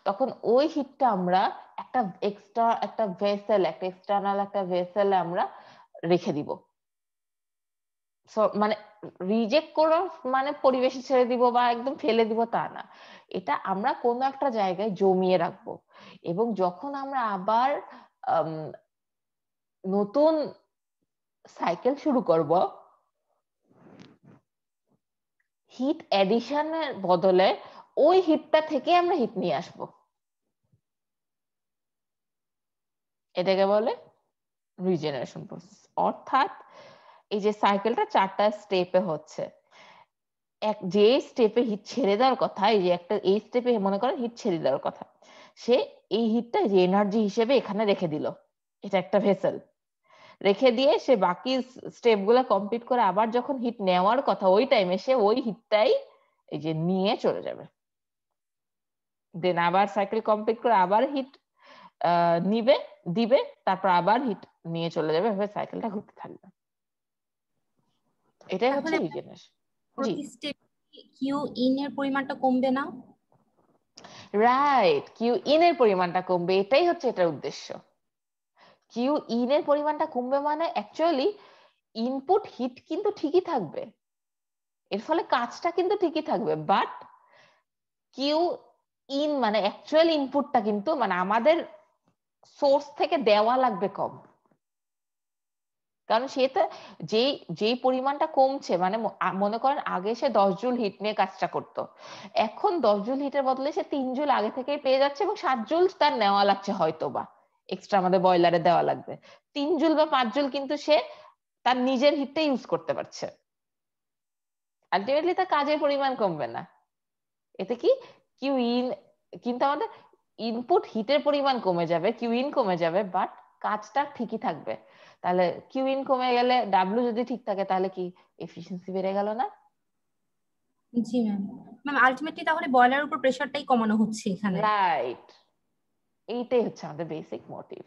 তখন ওই হিটটা আমরা একটা এক্সট্রা একটা ভেসেল একটা এক্সটার্নাল একটা ভেসেলে আমরা রেখে দিব মানে রিজেক্ট করার মানে পরিবেশে ছেড়ে দিব বা একদম ফেলে দিব তা না এটা আমরা কোনো একটা জায়গায় জমিয়ে রাখবো এবং যখন আমরা আবার নতুন সাইকেল শুরু করব হিট এর বদলে ওই হিটটা থেকে আমরা হিট নিয়ে আসব এটাকে বলে রিজেনারেশন প্রসেস অর্থাৎ এই যে সাইকেলটা চারটা স্টেপে হচ্ছে এক যে স্টেপে হিট ছেড়ে দেওয়ার কথা এই যে একটা এই স্টেপে মনে করেন হিট ছেড়ে দেওয়ার কথা সে এই হিটটা যে এনার্জি হিসেবে এখানে রেখে দিল এটা একটা ভেসেল রেখে দিয়ে সে বাকি স্টেপ গুলো কমপ্লিট করে আবার যখন হিট নেওয়ার কথা ওই টাইমে সে ওই হিটটাই এই যে নিয়ে চলে যাবে দেন আবার সাইকেল কমপ্লিট করে আবার হিট নিবে দিবে তারপর আবার হিট নিয়ে চলে যাবে এভাবে সাইকেলটা ঘুরতে থাকবে এটাই হচ্ছে বিগিনার জি কিউ ইন এর পরিমাণটা কমবে না রাইট কিউ ইন এর পরিমাণটা কমবে এটাই হচ্ছে এটার উদ্দেশ্য কিউ ইন এর পরিমাণটা কমবে মানে অ্যাকচুয়ালি ইনপুট হিট কিন্তু ঠিকই থাকবে এর ফলে কাজটা কিন্তু ঠিকই থাকবে বাট কিউ ইন মানে অ্যাকচুয়াল ইনপুটটা কিন্তু মানে আমাদের সোর্স থেকে দেওয়া লাগবে কম কারণ সে তো যে যে পরিমাণটা কমছে মানে মনে করেন আগে সে দশ জুল হিট নিয়ে কাজটা করত। এখন দশ জুল হিটের বদলে সে তিন জুল আগে থেকে পেয়ে যাচ্ছে এবং সাত জুল তার নেওয়া লাগছে হয়তো বা এক্সট্রা আমাদের বয়লারে দেওয়া লাগবে তিন জুল বা পাঁচ জুল কিন্তু সে তার নিজের হিটটা ইউজ করতে পারছে আলটিমেটলি তার কাজের পরিমাণ কমবে না এতে কি কিউ ইন কিন্তু আমাদের ইনপুট হিটের পরিমাণ কমে যাবে কিউ ইন কমে যাবে বাট কাজটা ঠিকই থাকবে তাহলে কিউ ইন কমে গেলে ডাব্লিউ যদি ঠিক থাকে তাহলে কি এফিসিয়েন্সি বেড়ে গেল না জি ম্যাম ম্যাম আলটিমেটলি তাহলে বয়লার উপর প্রেসারটাই কমানো হচ্ছে এখানে রাইট এইটাই হচ্ছে আমাদের বেসিক মোটিভ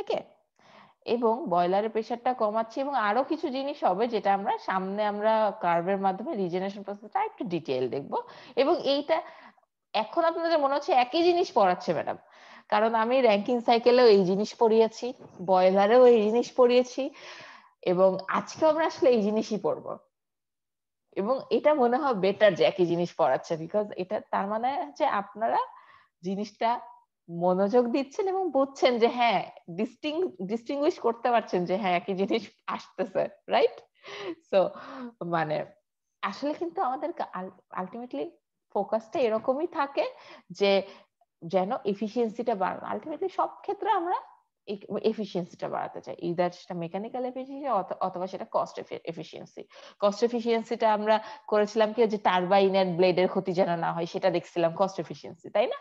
ওকে এবং বয়লারের প্রেশারটা কমাচ্ছি এবং আরো কিছু জিনিস হবে যেটা আমরা সামনে আমরা কার্ভের মাধ্যমে রিজেনেশন প্রসেসটা একটু ডিটেল দেখব এবং এইটা এখন আপনাদের মনে হচ্ছে একই জিনিস পড়াচ্ছে ম্যাডাম কারণ আমি র্যাঙ্কিং সাইকেলেও এই জিনিস পড়িয়েছি বয়লারেও এই জিনিস পড়িয়েছি এবং আজকে আমরা আসলে এই জিনিসই পড়বো এবং এটা মনে হয় বেটার যে একই জিনিস পড়াচ্ছে বিকজ এটা তার মানে হচ্ছে আপনারা জিনিসটা মনোযোগ দিচ্ছেন এবং বুঝছেন যে হ্যাঁ ডিস্টিং করতে পারছেন যে হ্যাঁ একই জিনিস আসতেছে রাইট সো মানে আসলে কিন্তু আমাদের আলটিমেটলি ফোকাসটা এরকমই থাকে যে যেন এফিসিয়েন্সিটা বাড়ানো আলটিমেটলি সব ক্ষেত্রে আমরা এফিসিয়েন্সিটা বাড়াতে চাই ইদার সেটা মেকানিক্যাল এফিসিয়েন্সি অথবা সেটা কস্ট এফিসিয়েন্সি কস্ট এফিসিয়েন্সিটা আমরা করেছিলাম কি যে টারবাইনের ব্লেডের ক্ষতি যেন না হয় সেটা দেখছিলাম কস্ট এফিসিয়েন্সি তাই না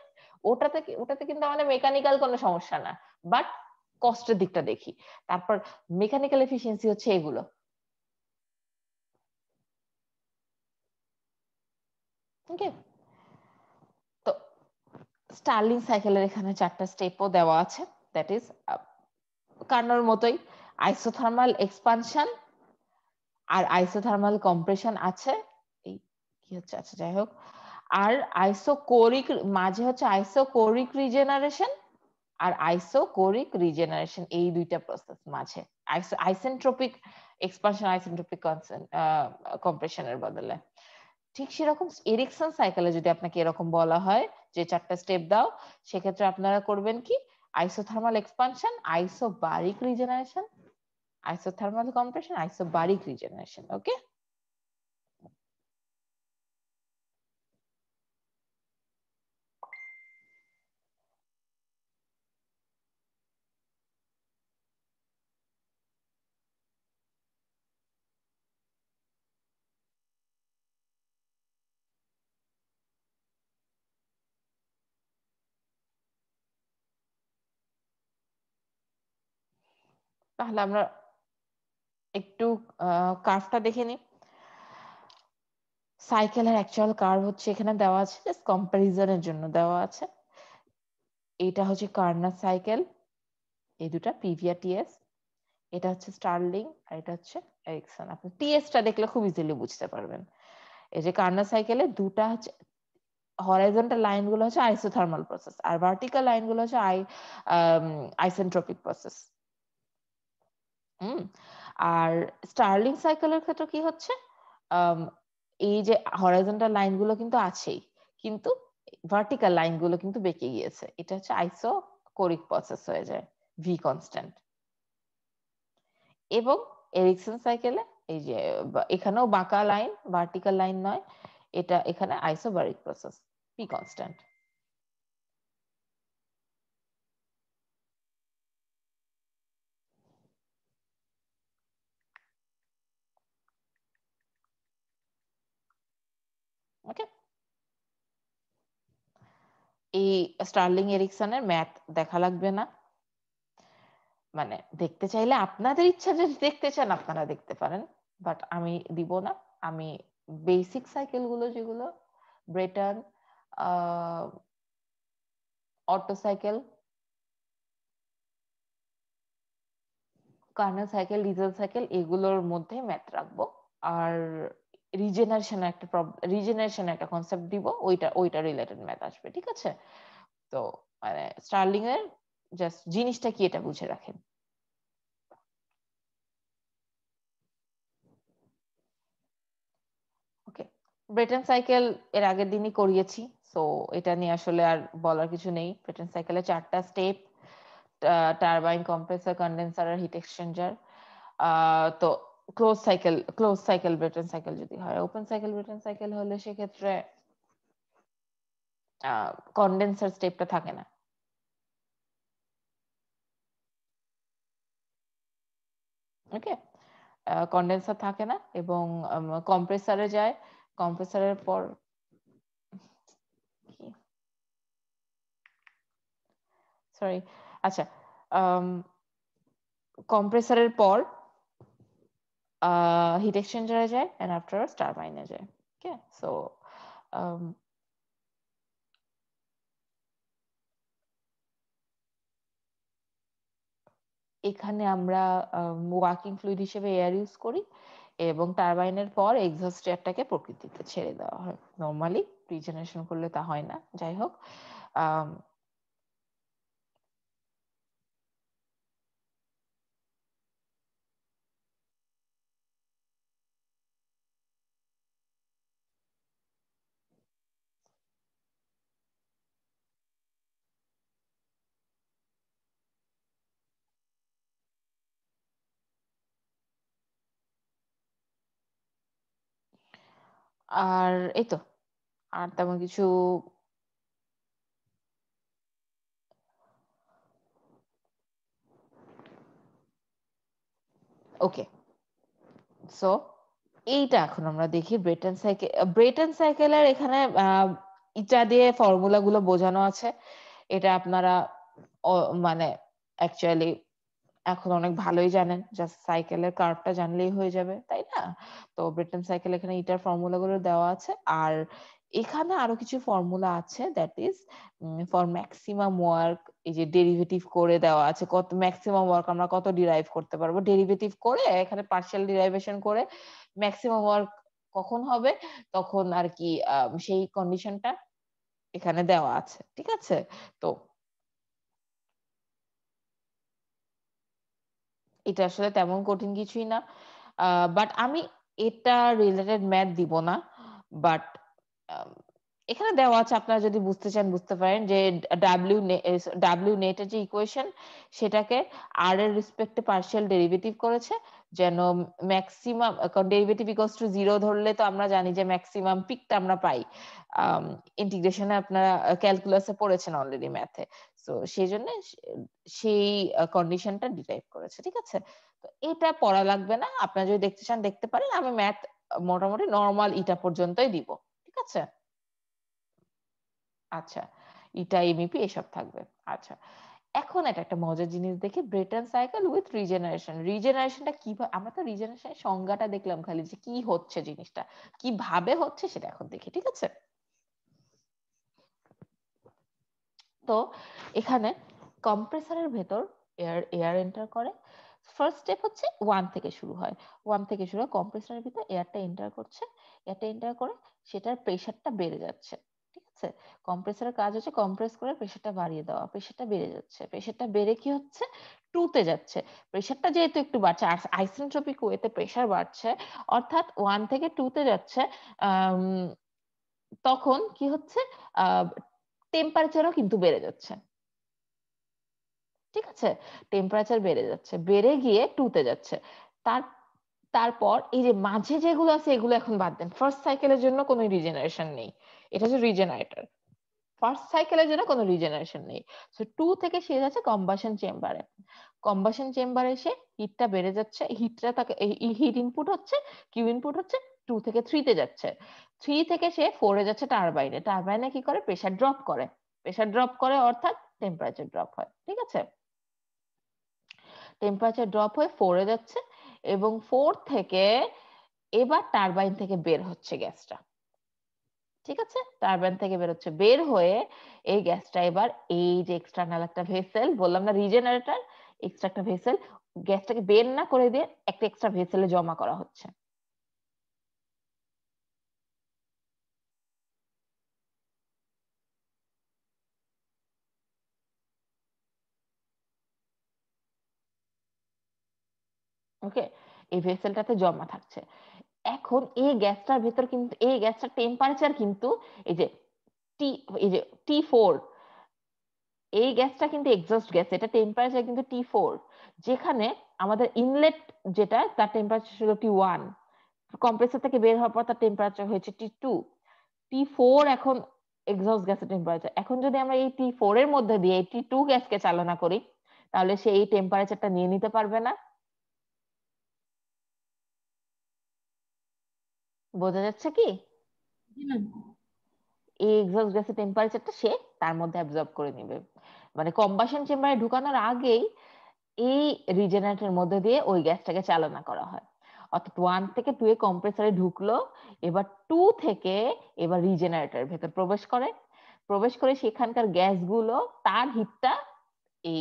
ওটাতে ওটাতে কিন্তু আমাদের মেকানিক্যাল কোনো সমস্যা না বাট কস্টের দিকটা দেখি তারপর মেকানিক্যাল এফিসিয়েন্সি হচ্ছে এগুলো ওকে তো স্টার্লিং সাইকেলের এখানে চারটা স্টেপও দেওয়া আছে that is কার্নোর মতোই আইসোথার্মাল এক্সপানশন আর আইসোথার্মাল কম্প্রেশন আছে এই কি হচ্ছে আচ্ছা যাই হোক আর আইসোকোরিক মাঝে হচ্ছে আইসোকোরিক রিজেনারেশন আর আইসোকোরিক রিজেনারেশন এই দুইটা প্রসেস মাঝে আইসেন্ট্রোপিক এক্সপানশন আইসেন্ট্রোপিক কম্প্রেশনের বদলে ঠিক সেরকম এরিকসন সাইকেলে যদি আপনাকে এরকম বলা হয় যে চারটা স্টেপ দাও সেক্ষেত্রে আপনারা করবেন কি isothermal expansion, isobaric regeneration, isothermal compression, isobaric regeneration. Okay. তাহলে আমরা একটু কার্ভটা দেখে নিই সাইকেলের অ্যাকচুয়াল কার্ভ হচ্ছে এখানে দেওয়া আছে জাস্ট কম্প্যারিজনের জন্য দেওয়া আছে এটা হচ্ছে কার্নার সাইকেল এই দুটা পিভিয়া টিএস এটা হচ্ছে স্টারলিং আর এটা হচ্ছে এরিকসন আপনি টিএসটা দেখলে খুব ইজিলি বুঝতে পারবেন এই যে কার্নার সাইকেলে দুটা হচ্ছে হরাইজন্টাল লাইনগুলো হচ্ছে আইসোথার্মাল প্রসেস আর ভার্টিক্যাল লাইনগুলো হচ্ছে আই আইসেন্ট্রপিক প্রসেস আর স্টার্লিং সাইকেলের ক্ষেত্রে কি হচ্ছে এই যে হরাইজন্টাল লাইনগুলো কিন্তু আছেই কিন্তু ভার্টিক্যাল লাইনগুলো কিন্তু বেঁকে গিয়েছে এটা হচ্ছে আইসো কোরিক প্রসেস হয়ে যায় ভি কনস্ট্যান্ট এবং এরিকসন সাইকেলে এই যে এখানেও বাঁকা লাইন ভার্টিক্যাল লাইন নয় এটা এখানে আইসোবারিক প্রসেস পি কনস্ট্যান্ট এই স্টার্লিং এরিকসনের ম্যাথ দেখা লাগবে না মানে দেখতে চাইলে আপনাদের ইচ্ছা যদি দেখতে চান আপনারা দেখতে পারেন বাট আমি দিব না আমি বেসিক সাইকেল গুলো যেগুলো Brayton Otto cycle Carnot cycle diesel cycle এগুলোর মধ্যে ম্যাথ রাখবো আর রিজেনারেশন একটা রিজেনারেশন একটা কনসেপ্ট দিব ওইটা ওইটা রিলেটেড ম্যাথ আসবে ঠিক আছে তো মানে স্টার্লিং এর জাস্ট জিনিসটা কি এটা বুঝে রাখেন ওকে সাইকেল এর আগের দিনই করিয়েছি সো এটা নিয়ে আসলে আর বলার কিছু নেই ব্রেটেন সাইকেলে চারটা স্টেপ টারবাইন কম্প্রেসার কন্ডেন্সার আর হিট এক্সচেঞ্জার তো close cycle close cycle Brayton cycle যদি হয় ওপেন সাইকেল ব্রেটন সাইকেল হলে সেক্ষেত্রে কনডেন্সার স্টেপটা থাকে না ওকে কনডেন্সার থাকে না এবং কম্প্রেসারে যায় কম্প্রেসারের পর সরি আচ্ছা কম্প্রেসারের পর uh, heat exchanger যায় and after turbine যায় okay so um, এখানে আমরা ওয়ার্কিং um, ফ্লুইড হিসেবে এয়ার ইউজ করি এবং টারবাইনের পর এক্সস্ট এয়ারটাকে প্রকৃতিতে ছেড়ে দেওয়া হয় নর্মালি রিজেনারেশন করলে তা হয় না যাই হোক um, আর এই তো আর তেমন কিছু ওকে সো এইটা এখন আমরা দেখি ব্রেটন সাইকেল ব্রেটন সাইকেলের এখানে ইটা দিয়ে ফর্মুলা গুলো বোঝানো আছে এটা আপনারা মানে অ্যাকচুয়ালি এখন অনেক ভালোই জানেন জাস্ট সাইকেলের কার্ভটা জানলেই হয়ে যাবে তাই না তো ব্রিটেন সাইকেল এখানে ইটার ফর্মুলা গুলো দেওয়া আছে আর এখানে আরো কিছু ফর্মুলা আছে that is for maximum work এই যে ডেরিভেটিভ করে দেওয়া আছে কত ম্যাক্সিমাম ওয়ার্ক আমরা কত ডিরাইভ করতে পারবো ডেরিভেটিভ করে এখানে পার্শিয়াল ডিরাইভেশন করে ম্যাক্সিমাম ওয়ার্ক কখন হবে তখন আর কি সেই কন্ডিশনটা এখানে দেওয়া আছে ঠিক আছে তো এটা আসলে তেমন কঠিন কিছুই না বাট আমি এটা রিলেটেড ম্যাথ দিব না বাট এখানে দেওয়া আছে আপনারা যদি বুঝতে চান বুঝতে পারেন যে ডাব্লিউ ডাব্লিউ নেটের যে ইকুয়েশন সেটাকে আর এর রেসপেক্টে পার্শিয়াল ডেরিভেটিভ করেছে যেন maximum derivative equals to zero ধরলে তো আমরা জানি যে ম্যাক্সিমাম পিকটা আমরা পাই ইন্টিগ্রেশনে আপনারা ক্যালকুলাসে পড়েছেন অলরেডি ম্যাথে তো সেই জন্য সেই কন্ডিশনটা ডিরাইভ করেছে ঠিক আছে তো এটা পড়া লাগবে না আপনারা যদি দেখতে চান দেখতে পারেন আমি ম্যাথ মোটামুটি নর্মাল ইটা পর্যন্তই দিব ঠিক আছে আচ্ছা ইটা এমইপি e এসব থাকবে আচ্ছা এখন এটা একটা মজার জিনিস দেখি ব্রেটন সাইকেল উইথ রিজেনারেশন রিজেনারেশনটা কিভাবে আমরা তো রিজেনারেশনের সংজ্ঞাটা দেখলাম খালি যে কি হচ্ছে জিনিসটা কিভাবে হচ্ছে সেটা এখন দেখি ঠিক আছে তো এখানে কম্প্রেসারের ভেতর এয়ার এয়ার এন্টার করে ফার্স্ট স্টেপ হচ্ছে ওয়ান থেকে শুরু হয় ওয়ান থেকে শুরু হয় কম্প্রেসারের ভিতর এয়ারটা এন্টার করছে এয়ারটা এন্টার করে সেটার প্রেশারটা বেড়ে যাচ্ছে ঠিক আছে কম্প্রেসারের কাজ হচ্ছে কম্প্রেস করে প্রেশারটা বাড়িয়ে দেওয়া প্রেশারটা বেড়ে যাচ্ছে প্রেশারটা বেড়ে কি হচ্ছে টুতে যাচ্ছে প্রেশারটা যেহেতু একটু বাড়ছে আর আইসেন্ট্রপিক ওয়েতে প্রেশার বাড়ছে অর্থাৎ ওয়ান থেকে টুতে যাচ্ছে তখন কি হচ্ছে আহ টেম্পারেচারও কিন্তু বেড়ে যাচ্ছে ঠিক আছে টেম্পারেচার বেড়ে যাচ্ছে বেড়ে গিয়ে টুতে যাচ্ছে তার তারপর এই যে মাঝে যেগুলো আছে এগুলো এখন বাদ দেন ফার্স্ট সাইকেলের জন্য কোনো রিজেনারেশন নেই এটা হচ্ছে রিজেনারেটর ফার্স্ট সাইকেলের জন্য কোনো রিজেনারেশন নেই সো টু থেকে সে যাচ্ছে কম্বাসন চেম্বারে কম্বাসন চেম্বারে এসে হিটটা বেড়ে যাচ্ছে হিটটা তাকে হিট ইনপুট হচ্ছে কিউ ইনপুট হচ্ছে টু থেকে থ্রিতে যাচ্ছে থ্রি থেকে সে ফোরে যাচ্ছে টারবাইনে টারবাইনে কি করে প্রেশার ড্রপ করে প্রেশার ড্রপ করে অর্থাৎ টেম্পারেচার ড্রপ হয় ঠিক আছে টেম্পারেচার ড্রপ হয়ে ফোরে যাচ্ছে এবং ফোর থেকে এবার টারবাইন থেকে বের হচ্ছে গ্যাসটা ঠিক আছে টারবাইন থেকে বের হচ্ছে বের হয়ে এই গ্যাসটা এবার এই যে এক্সটার্নাল একটা ভেসেল বললাম না রিজেনারেটর এক্সট্রা একটা ভেসেল গ্যাসটাকে বের না করে দিয়ে একটা এক্সট্রা ভেসেলে জমা করা হচ্ছে ওকে এই ভেসেলটাতে জমা থাকছে এখন এই গ্যাসটার ভেতর কিন্তু এই গ্যাসটার টেম্পারেচার কিন্তু এই যে টি এই যে টি ফোর এই গ্যাসটা কিন্তু এক্সস্ট গ্যাস এটা টেম্পারেচার কিন্তু টি ফোর যেখানে আমাদের ইনলেট যেটা তার টেম্পারেচার ছিল টি ওয়ান কম্প্রেসর থেকে বের হওয়ার পর তার টেম্পারেচার হয়েছে টি টু টি ফোর এখন এক্সস্ট গ্যাসের টেম্পারেচার এখন যদি আমরা এই টি ফোর এর মধ্যে দিয়ে টি টু গ্যাসকে চালনা করি তাহলে সে এই টেম্পারেচারটা নিয়ে নিতে পারবে না বোঝা যাচ্ছে কি এই এক্সস্ট গ্যাসের টেম্পারেচারটা সে তার মধ্যে অ্যাবজর্ব করে নেবে মানে কম্বাসন চেম্বারে ঢুকানোর আগেই এই রিজেনারেটরের মধ্যে দিয়ে ওই গ্যাসটাকে চালনা করা হয় অর্থাৎ ওয়ান থেকে টু এ কম্প্রেসারে ঢুকলো এবার টু থেকে এবার রিজেনারেটর ভেতর প্রবেশ করে প্রবেশ করে সেখানকার গ্যাসগুলো তার হিটটা এই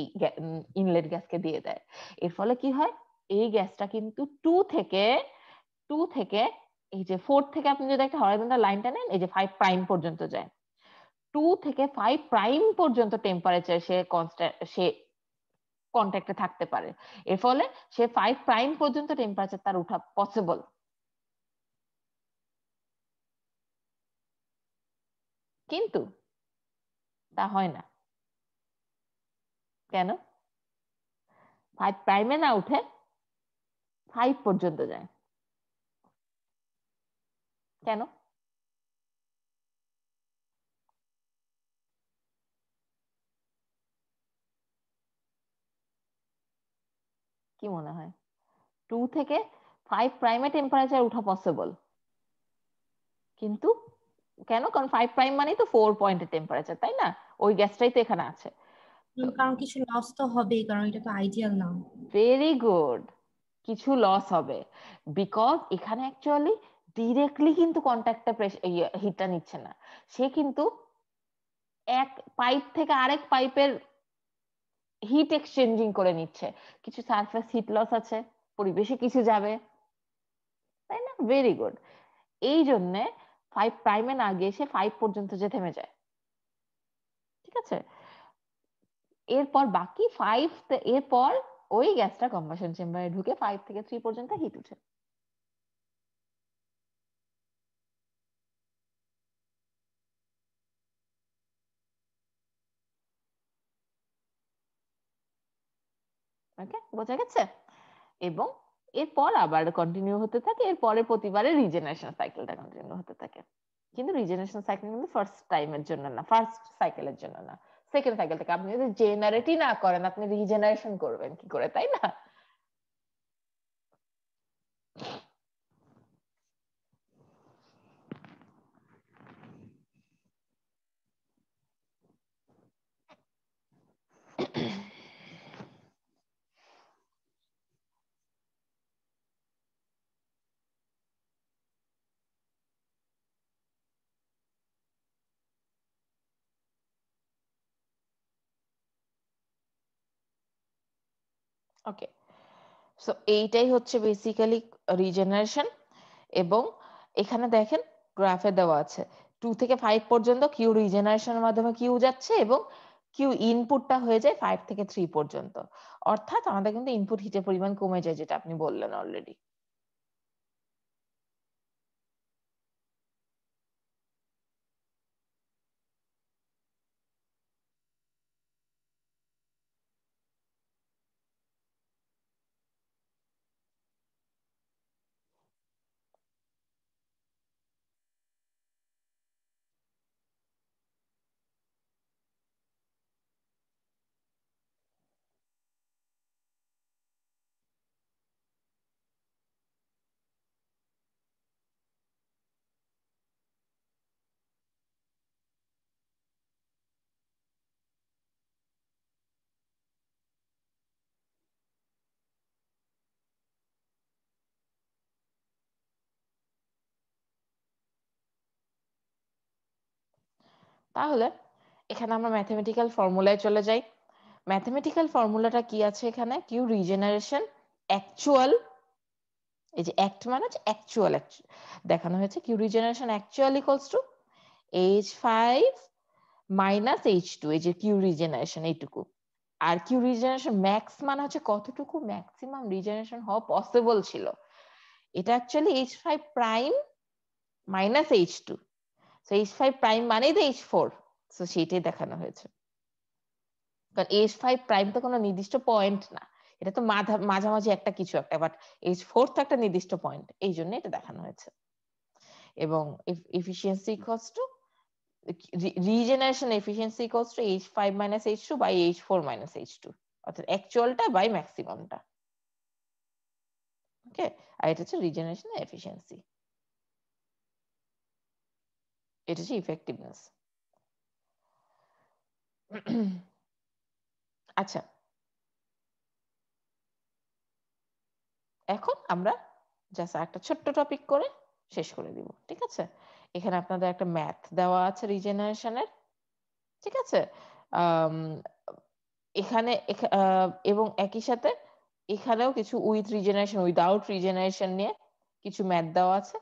ইনলেট গ্যাসকে দিয়ে দেয় এর ফলে কি হয় এই গ্যাসটা কিন্তু টু থেকে টু থেকে এই যে ফোর থেকে আপনি যদি একটা হরাইজন্টাল লাইনটা নেন এই যে ফাইভ প্রাইম পর্যন্ত যায় টু থেকে ফাইভ প্রাইম পর্যন্ত টেম্পারেচার সে কনস্ট্যান্ট সে কন্ট্যাক্টে থাকতে পারে এর ফলে সে ফাইভ প্রাইম পর্যন্ত টেম্পারেচার তার উঠা পসিবল কিন্তু তা হয় না কেন ফাইভ প্রাইমে না উঠে ফাইভ পর্যন্ত যায় কেন কি মনে হয় টু থেকে ফাইভ প্রাইমে টেম্পারেচার উঠা পসিবল কিন্তু কেন কারণ ফাইভ প্রাইম মানেই তো ফোর পয়েন্টের টেম্পারেচার তাই না ওই গ্যাসটাই তো এখানে আছে কারণ কিছু লস তো হবেই কারণ এটা তো আইডিয়াল না ভেরি গুড কিছু লস হবে বিকজ এখানে অ্যাকচুয়ালি ডিরেক্টলি কিন্তু কন্ট্যাক্টটা হিটটা ইয়ে, নিচ্ছে না সে কিন্তু এক পাইপ থেকে আরেক পাইপের হিট এক্সচেঞ্জিং করে নিচ্ছে কিছু সারফেস হিট লস আছে পরিবেশে কিছু যাবে তাই না ভেরি গুড এই জন্যে ফাইভ প্রাইমে না গিয়ে সে ফাইভ পর্যন্ত যে থেমে যায় ঠিক আছে এরপর বাকি ফাইভ এরপর ওই গ্যাসটা কম্বাসন চেম্বারে ঢুকে ফাইভ থেকে থ্রি পর্যন্ত হিট উঠে ওকে বোঝা গেছে এবং এরপর আবার কন্টিনিউ হতে থাকে এর পরে প্রতিবারে রিজেনারেশন সাইকেলটা কন্টিনিউ হতে থাকে কিন্তু রিজেনারেশন সাইকেল কিন্তু ফার্স্ট টাইমের জন্য না ফার্স্ট সাইকেলের জন্য না সেকেন্ড সাইকেল থেকে আপনি যদি জেনারেটই না করেন আপনি রিজেনারেশন করবেন কি করে তাই না ওকে সো এইটাই হচ্ছে বেসিক্যালি রিজেনারেশন এবং এখানে দেখেন গ্রাফে দেওয়া আছে টু থেকে ফাইভ পর্যন্ত কিউ রিজেনারেশনের মাধ্যমে কিউ যাচ্ছে এবং কিউ ইনপুটটা হয়ে যায় ফাইভ থেকে থ্রি পর্যন্ত অর্থাৎ আমাদের কিন্তু ইনপুট হিটের পরিমাণ কমে যায় যেটা আপনি বললেন অলরেডি তাহলে এখানে আমরা ম্যাথমেটিক্যাল ফর্মুলায় চলে যাই ম্যাথমেটিক্যাল ফর্মুলাটা কি আছে এখানে কিউ রিজেনারেশন অ্যাকচুয়াল এই যে অ্যাক্ট মানে হচ্ছে অ্যাকচুয়াল দেখানো হয়েছে Q regeneration actual equals to H five minus H two এই যে কিউ রিজেনারেশন এইটুকু আর কিউ রিজেনারেশন ম্যাক্স মানে হচ্ছে কতটুকু ম্যাক্সিমাম রিজেনারেশন হওয়া পসিবল ছিল এটা actually H five prime minus H two So H five prime মানেই তো এইচ ফোর সেটাই সেইটাই দেখানো হয়েছে কারণ H5 ফাইভ প্রাইম তো কোনো নির্দিষ্ট পয়েন্ট না এটা তো মাঝামাঝি একটা কিছু একটা বাট এইচ ফোর তো একটা নির্দিষ্ট পয়েন্ট এই জন্য এটা দেখানো হয়েছে এবং efficiency equals to regeneration efficiency equals to H five minus H two by H four minus H two অর্থাৎ অ্যাকচুয়ালটা বাই ম্যাক্সিমামটা ওকে আর এটা হচ্ছে রিজেনারেশন এফিসিয়েন্সি এটা হচ্ছে ইফেক্টিভনেস আচ্ছা এখন আমরা জাস্ট একটা ছোট্ট টপিক করে শেষ করে দিব ঠিক আছে এখানে আপনাদের একটা ম্যাথ দেওয়া আছে রিজেনারেশনের ঠিক আছে এখানে এবং একই সাথে এখানেও কিছু উইথ রিজেনারেশন উইদাউট রিজেনারেশন নিয়ে কিছু ম্যাথ দেওয়া আছে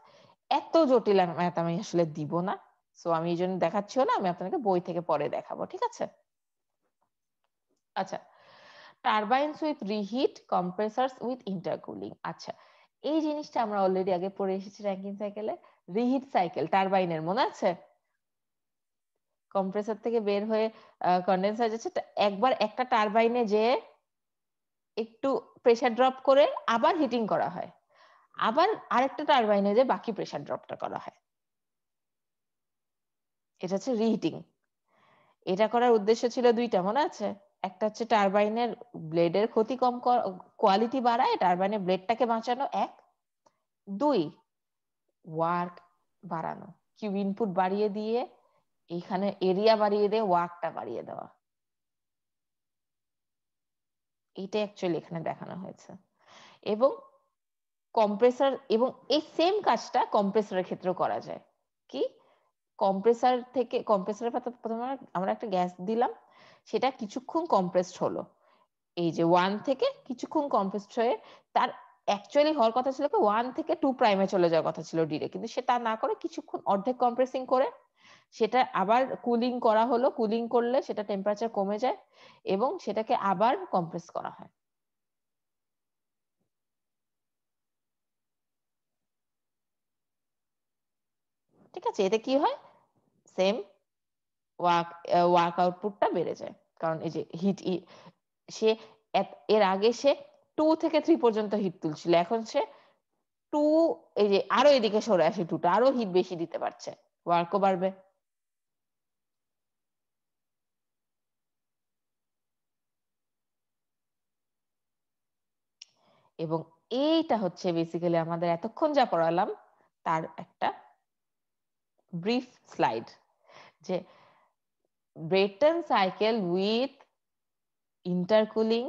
এত জটিল ম্যাথ আমি আসলে দিব না সো আমি এই জন্য দেখাচ্ছিও না আমি আপনাকে বই থেকে পরে দেখাবো ঠিক আছে আচ্ছা turbines with reheat compressors with intercooling আচ্ছা এই জিনিসটা আমরা অলরেডি আগে পড়ে এসেছি র্যাঙ্কিন সাইকেলে রিহিট সাইকেল টারবাইনের মনে আছে কম্প্রেসার থেকে বের হয়ে কন্ডেন্সার যাচ্ছে একবার একটা টারবাইনে যে একটু প্রেসার ড্রপ করে আবার হিটিং করা হয় আবার আরেকটা টারবাইনে যে বাকি প্রেসার ড্রপটা করা হয় এটা হচ্ছে রিহিটিং এটা করার উদ্দেশ্য ছিল দুইটা মনে আছে একটা হচ্ছে টারবাইনের ব্লেডের ক্ষতি কম কোয়ালিটি বাড়ায় টারবাইনের ব্লেডটাকে বাঁচানো এক দুই ওয়ার্ক বাড়ানো কিউ ইনপুট বাড়িয়ে দিয়ে এখানে এরিয়া বাড়িয়ে দিয়ে ওয়ার্কটা বাড়িয়ে দেওয়া এটা অ্যাকচুয়ালি এখানে দেখানো হয়েছে এবং কম্প্রেসার এবং এই সেম কাজটা কম্প্রেসারের ক্ষেত্রেও করা যায় কি কম্প্রেসার থেকে কম্প্রেসারের প্রথমে আমরা একটা গ্যাস দিলাম সেটা কিছুক্ষণ কম্প্রেসড হলো এই যে ওয়ান থেকে কিছুক্ষণ কম্প্রেসড হয়ে তার অ্যাকচুয়ালি হওয়ার কথা ছিল ওয়ান থেকে টু প্রাইমে চলে যাওয়ার কথা ছিল ডিরে কিন্তু সে তা না করে কিছুক্ষণ অর্ধেক কম্প্রেসিং করে সেটা আবার কুলিং করা হলো কুলিং করলে সেটা টেম্পারেচার কমে যায় এবং সেটাকে আবার কম্প্রেস করা হয় ঠিক আছে এতে কি হয় সেম ওয়ার্ক ওয়ার্ক আউটপুটটা বেড়ে যায় কারণ এই যে হিট e, সে এর আগে সে টু থেকে থ্রি পর্যন্ত হিট তুলছিল এখন সে টু এই যে আরো এদিকে সরে আসে টুটা আরো হিট বেশি দিতে পারছে ওয়ার্কও বাড়বে এবং এইটা হচ্ছে বেসিক্যালি আমাদের এতক্ষণ যা পড়ালাম তার একটা brief slide যে Brayton cycle with intercooling,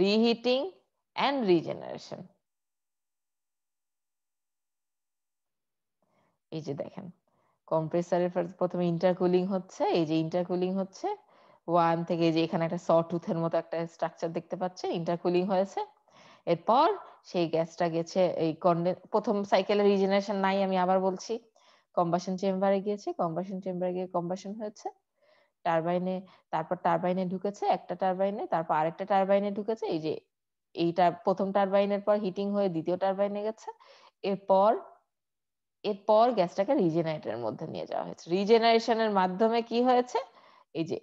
reheating and regeneration. এই যে দেখেন কম্প্রেসারের প্রথমে ইন্টারকুলিং হচ্ছে এই যে ইন্টারকুলিং হচ্ছে ওয়ান থেকে যে এখানে একটা স টুথের মতো একটা স্ট্রাকচার দেখতে পাচ্ছে ইন্টারকুলিং হয়েছে এরপর সেই গ্যাসটা গেছে এই প্রথম সাইকেলের রিজেনারেশন নাই আমি আবার বলছি কম্বাসন চেম্বারে গিয়েছে কম্বাসন চেম্বারে গিয়ে কম্বাসন হয়েছে টারবাইনে তারপর টারবাইনে ঢুকেছে একটা টারবাইনে তারপর আরেকটা টারবাইনে ঢুকেছে এই যে এইটা প্রথম টারবাইনের পর হিটিং হয়ে দ্বিতীয় টারবাইনে গেছে এরপর এরপর গ্যাসটাকে রিজেনারেটরের মধ্যে নিয়ে যাওয়া হয়েছে রিজেনারেশনের মাধ্যমে কি হয়েছে এই যে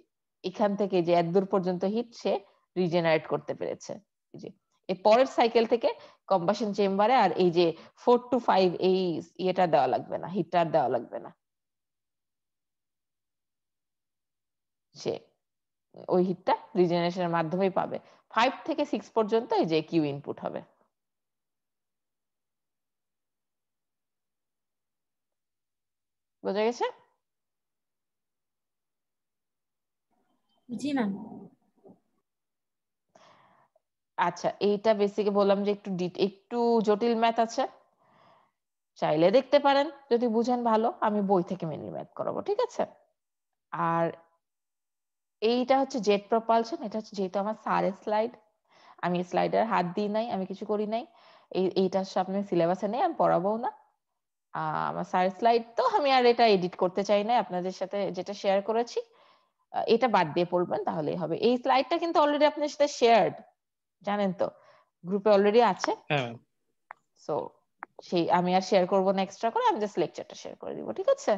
এখান থেকে যে এত দূর পর্যন্ত হিট সে রিজেনারেট করতে পেরেছে এই যে এই পরের সাইকেল থেকে কম্বাসন চেম্বারে আর এই যে ফোর টু ফাইভ এই ইয়েটা দেওয়া লাগবে না হিটটা দেওয়া লাগবে না সে ওই হিটটা রিজেনারেশনের মাধ্যমেই পাবে ফাইভ থেকে সিক্স পর্যন্ত এই যে কিউ ইনপুট হবে বোঝা গেছে জি ম্যাম আচ্ছা এইটা বেসিকে বললাম যে একটু একটু জটিল ম্যাথ আছে চাইলে দেখতে পারেন যদি বুঝেন ভালো আমি বই থেকে মেনলি ম্যাথ করাবো ঠিক আছে আর এইটা হচ্ছে জেট প্রপালশন এটা হচ্ছে যেহেতু আমার সারের স্লাইড আমি স্লাইডার হাত দিই নাই আমি কিছু করি নাই এই এইটার সামনে সিলেবাসে নেই আমি পড়াবো না আমার স্যারের স্লাইড তো আমি আর এটা এডিট করতে চাই না আপনাদের সাথে যেটা শেয়ার করেছি এটা বাদ দিয়ে পড়বেন তাহলেই হবে এই স্লাইডটা কিন্তু অলরেডি আপনার সাথে শেয়ার্ড জানেন তো গ্রুপে অলরেডি আছে সো হ্যাঁ। সেই আমি আর শেয়ার করব না এক্সট্রা করে আমি জাস্ট লেকচারটা শেয়ার করে দিব ঠিক আছে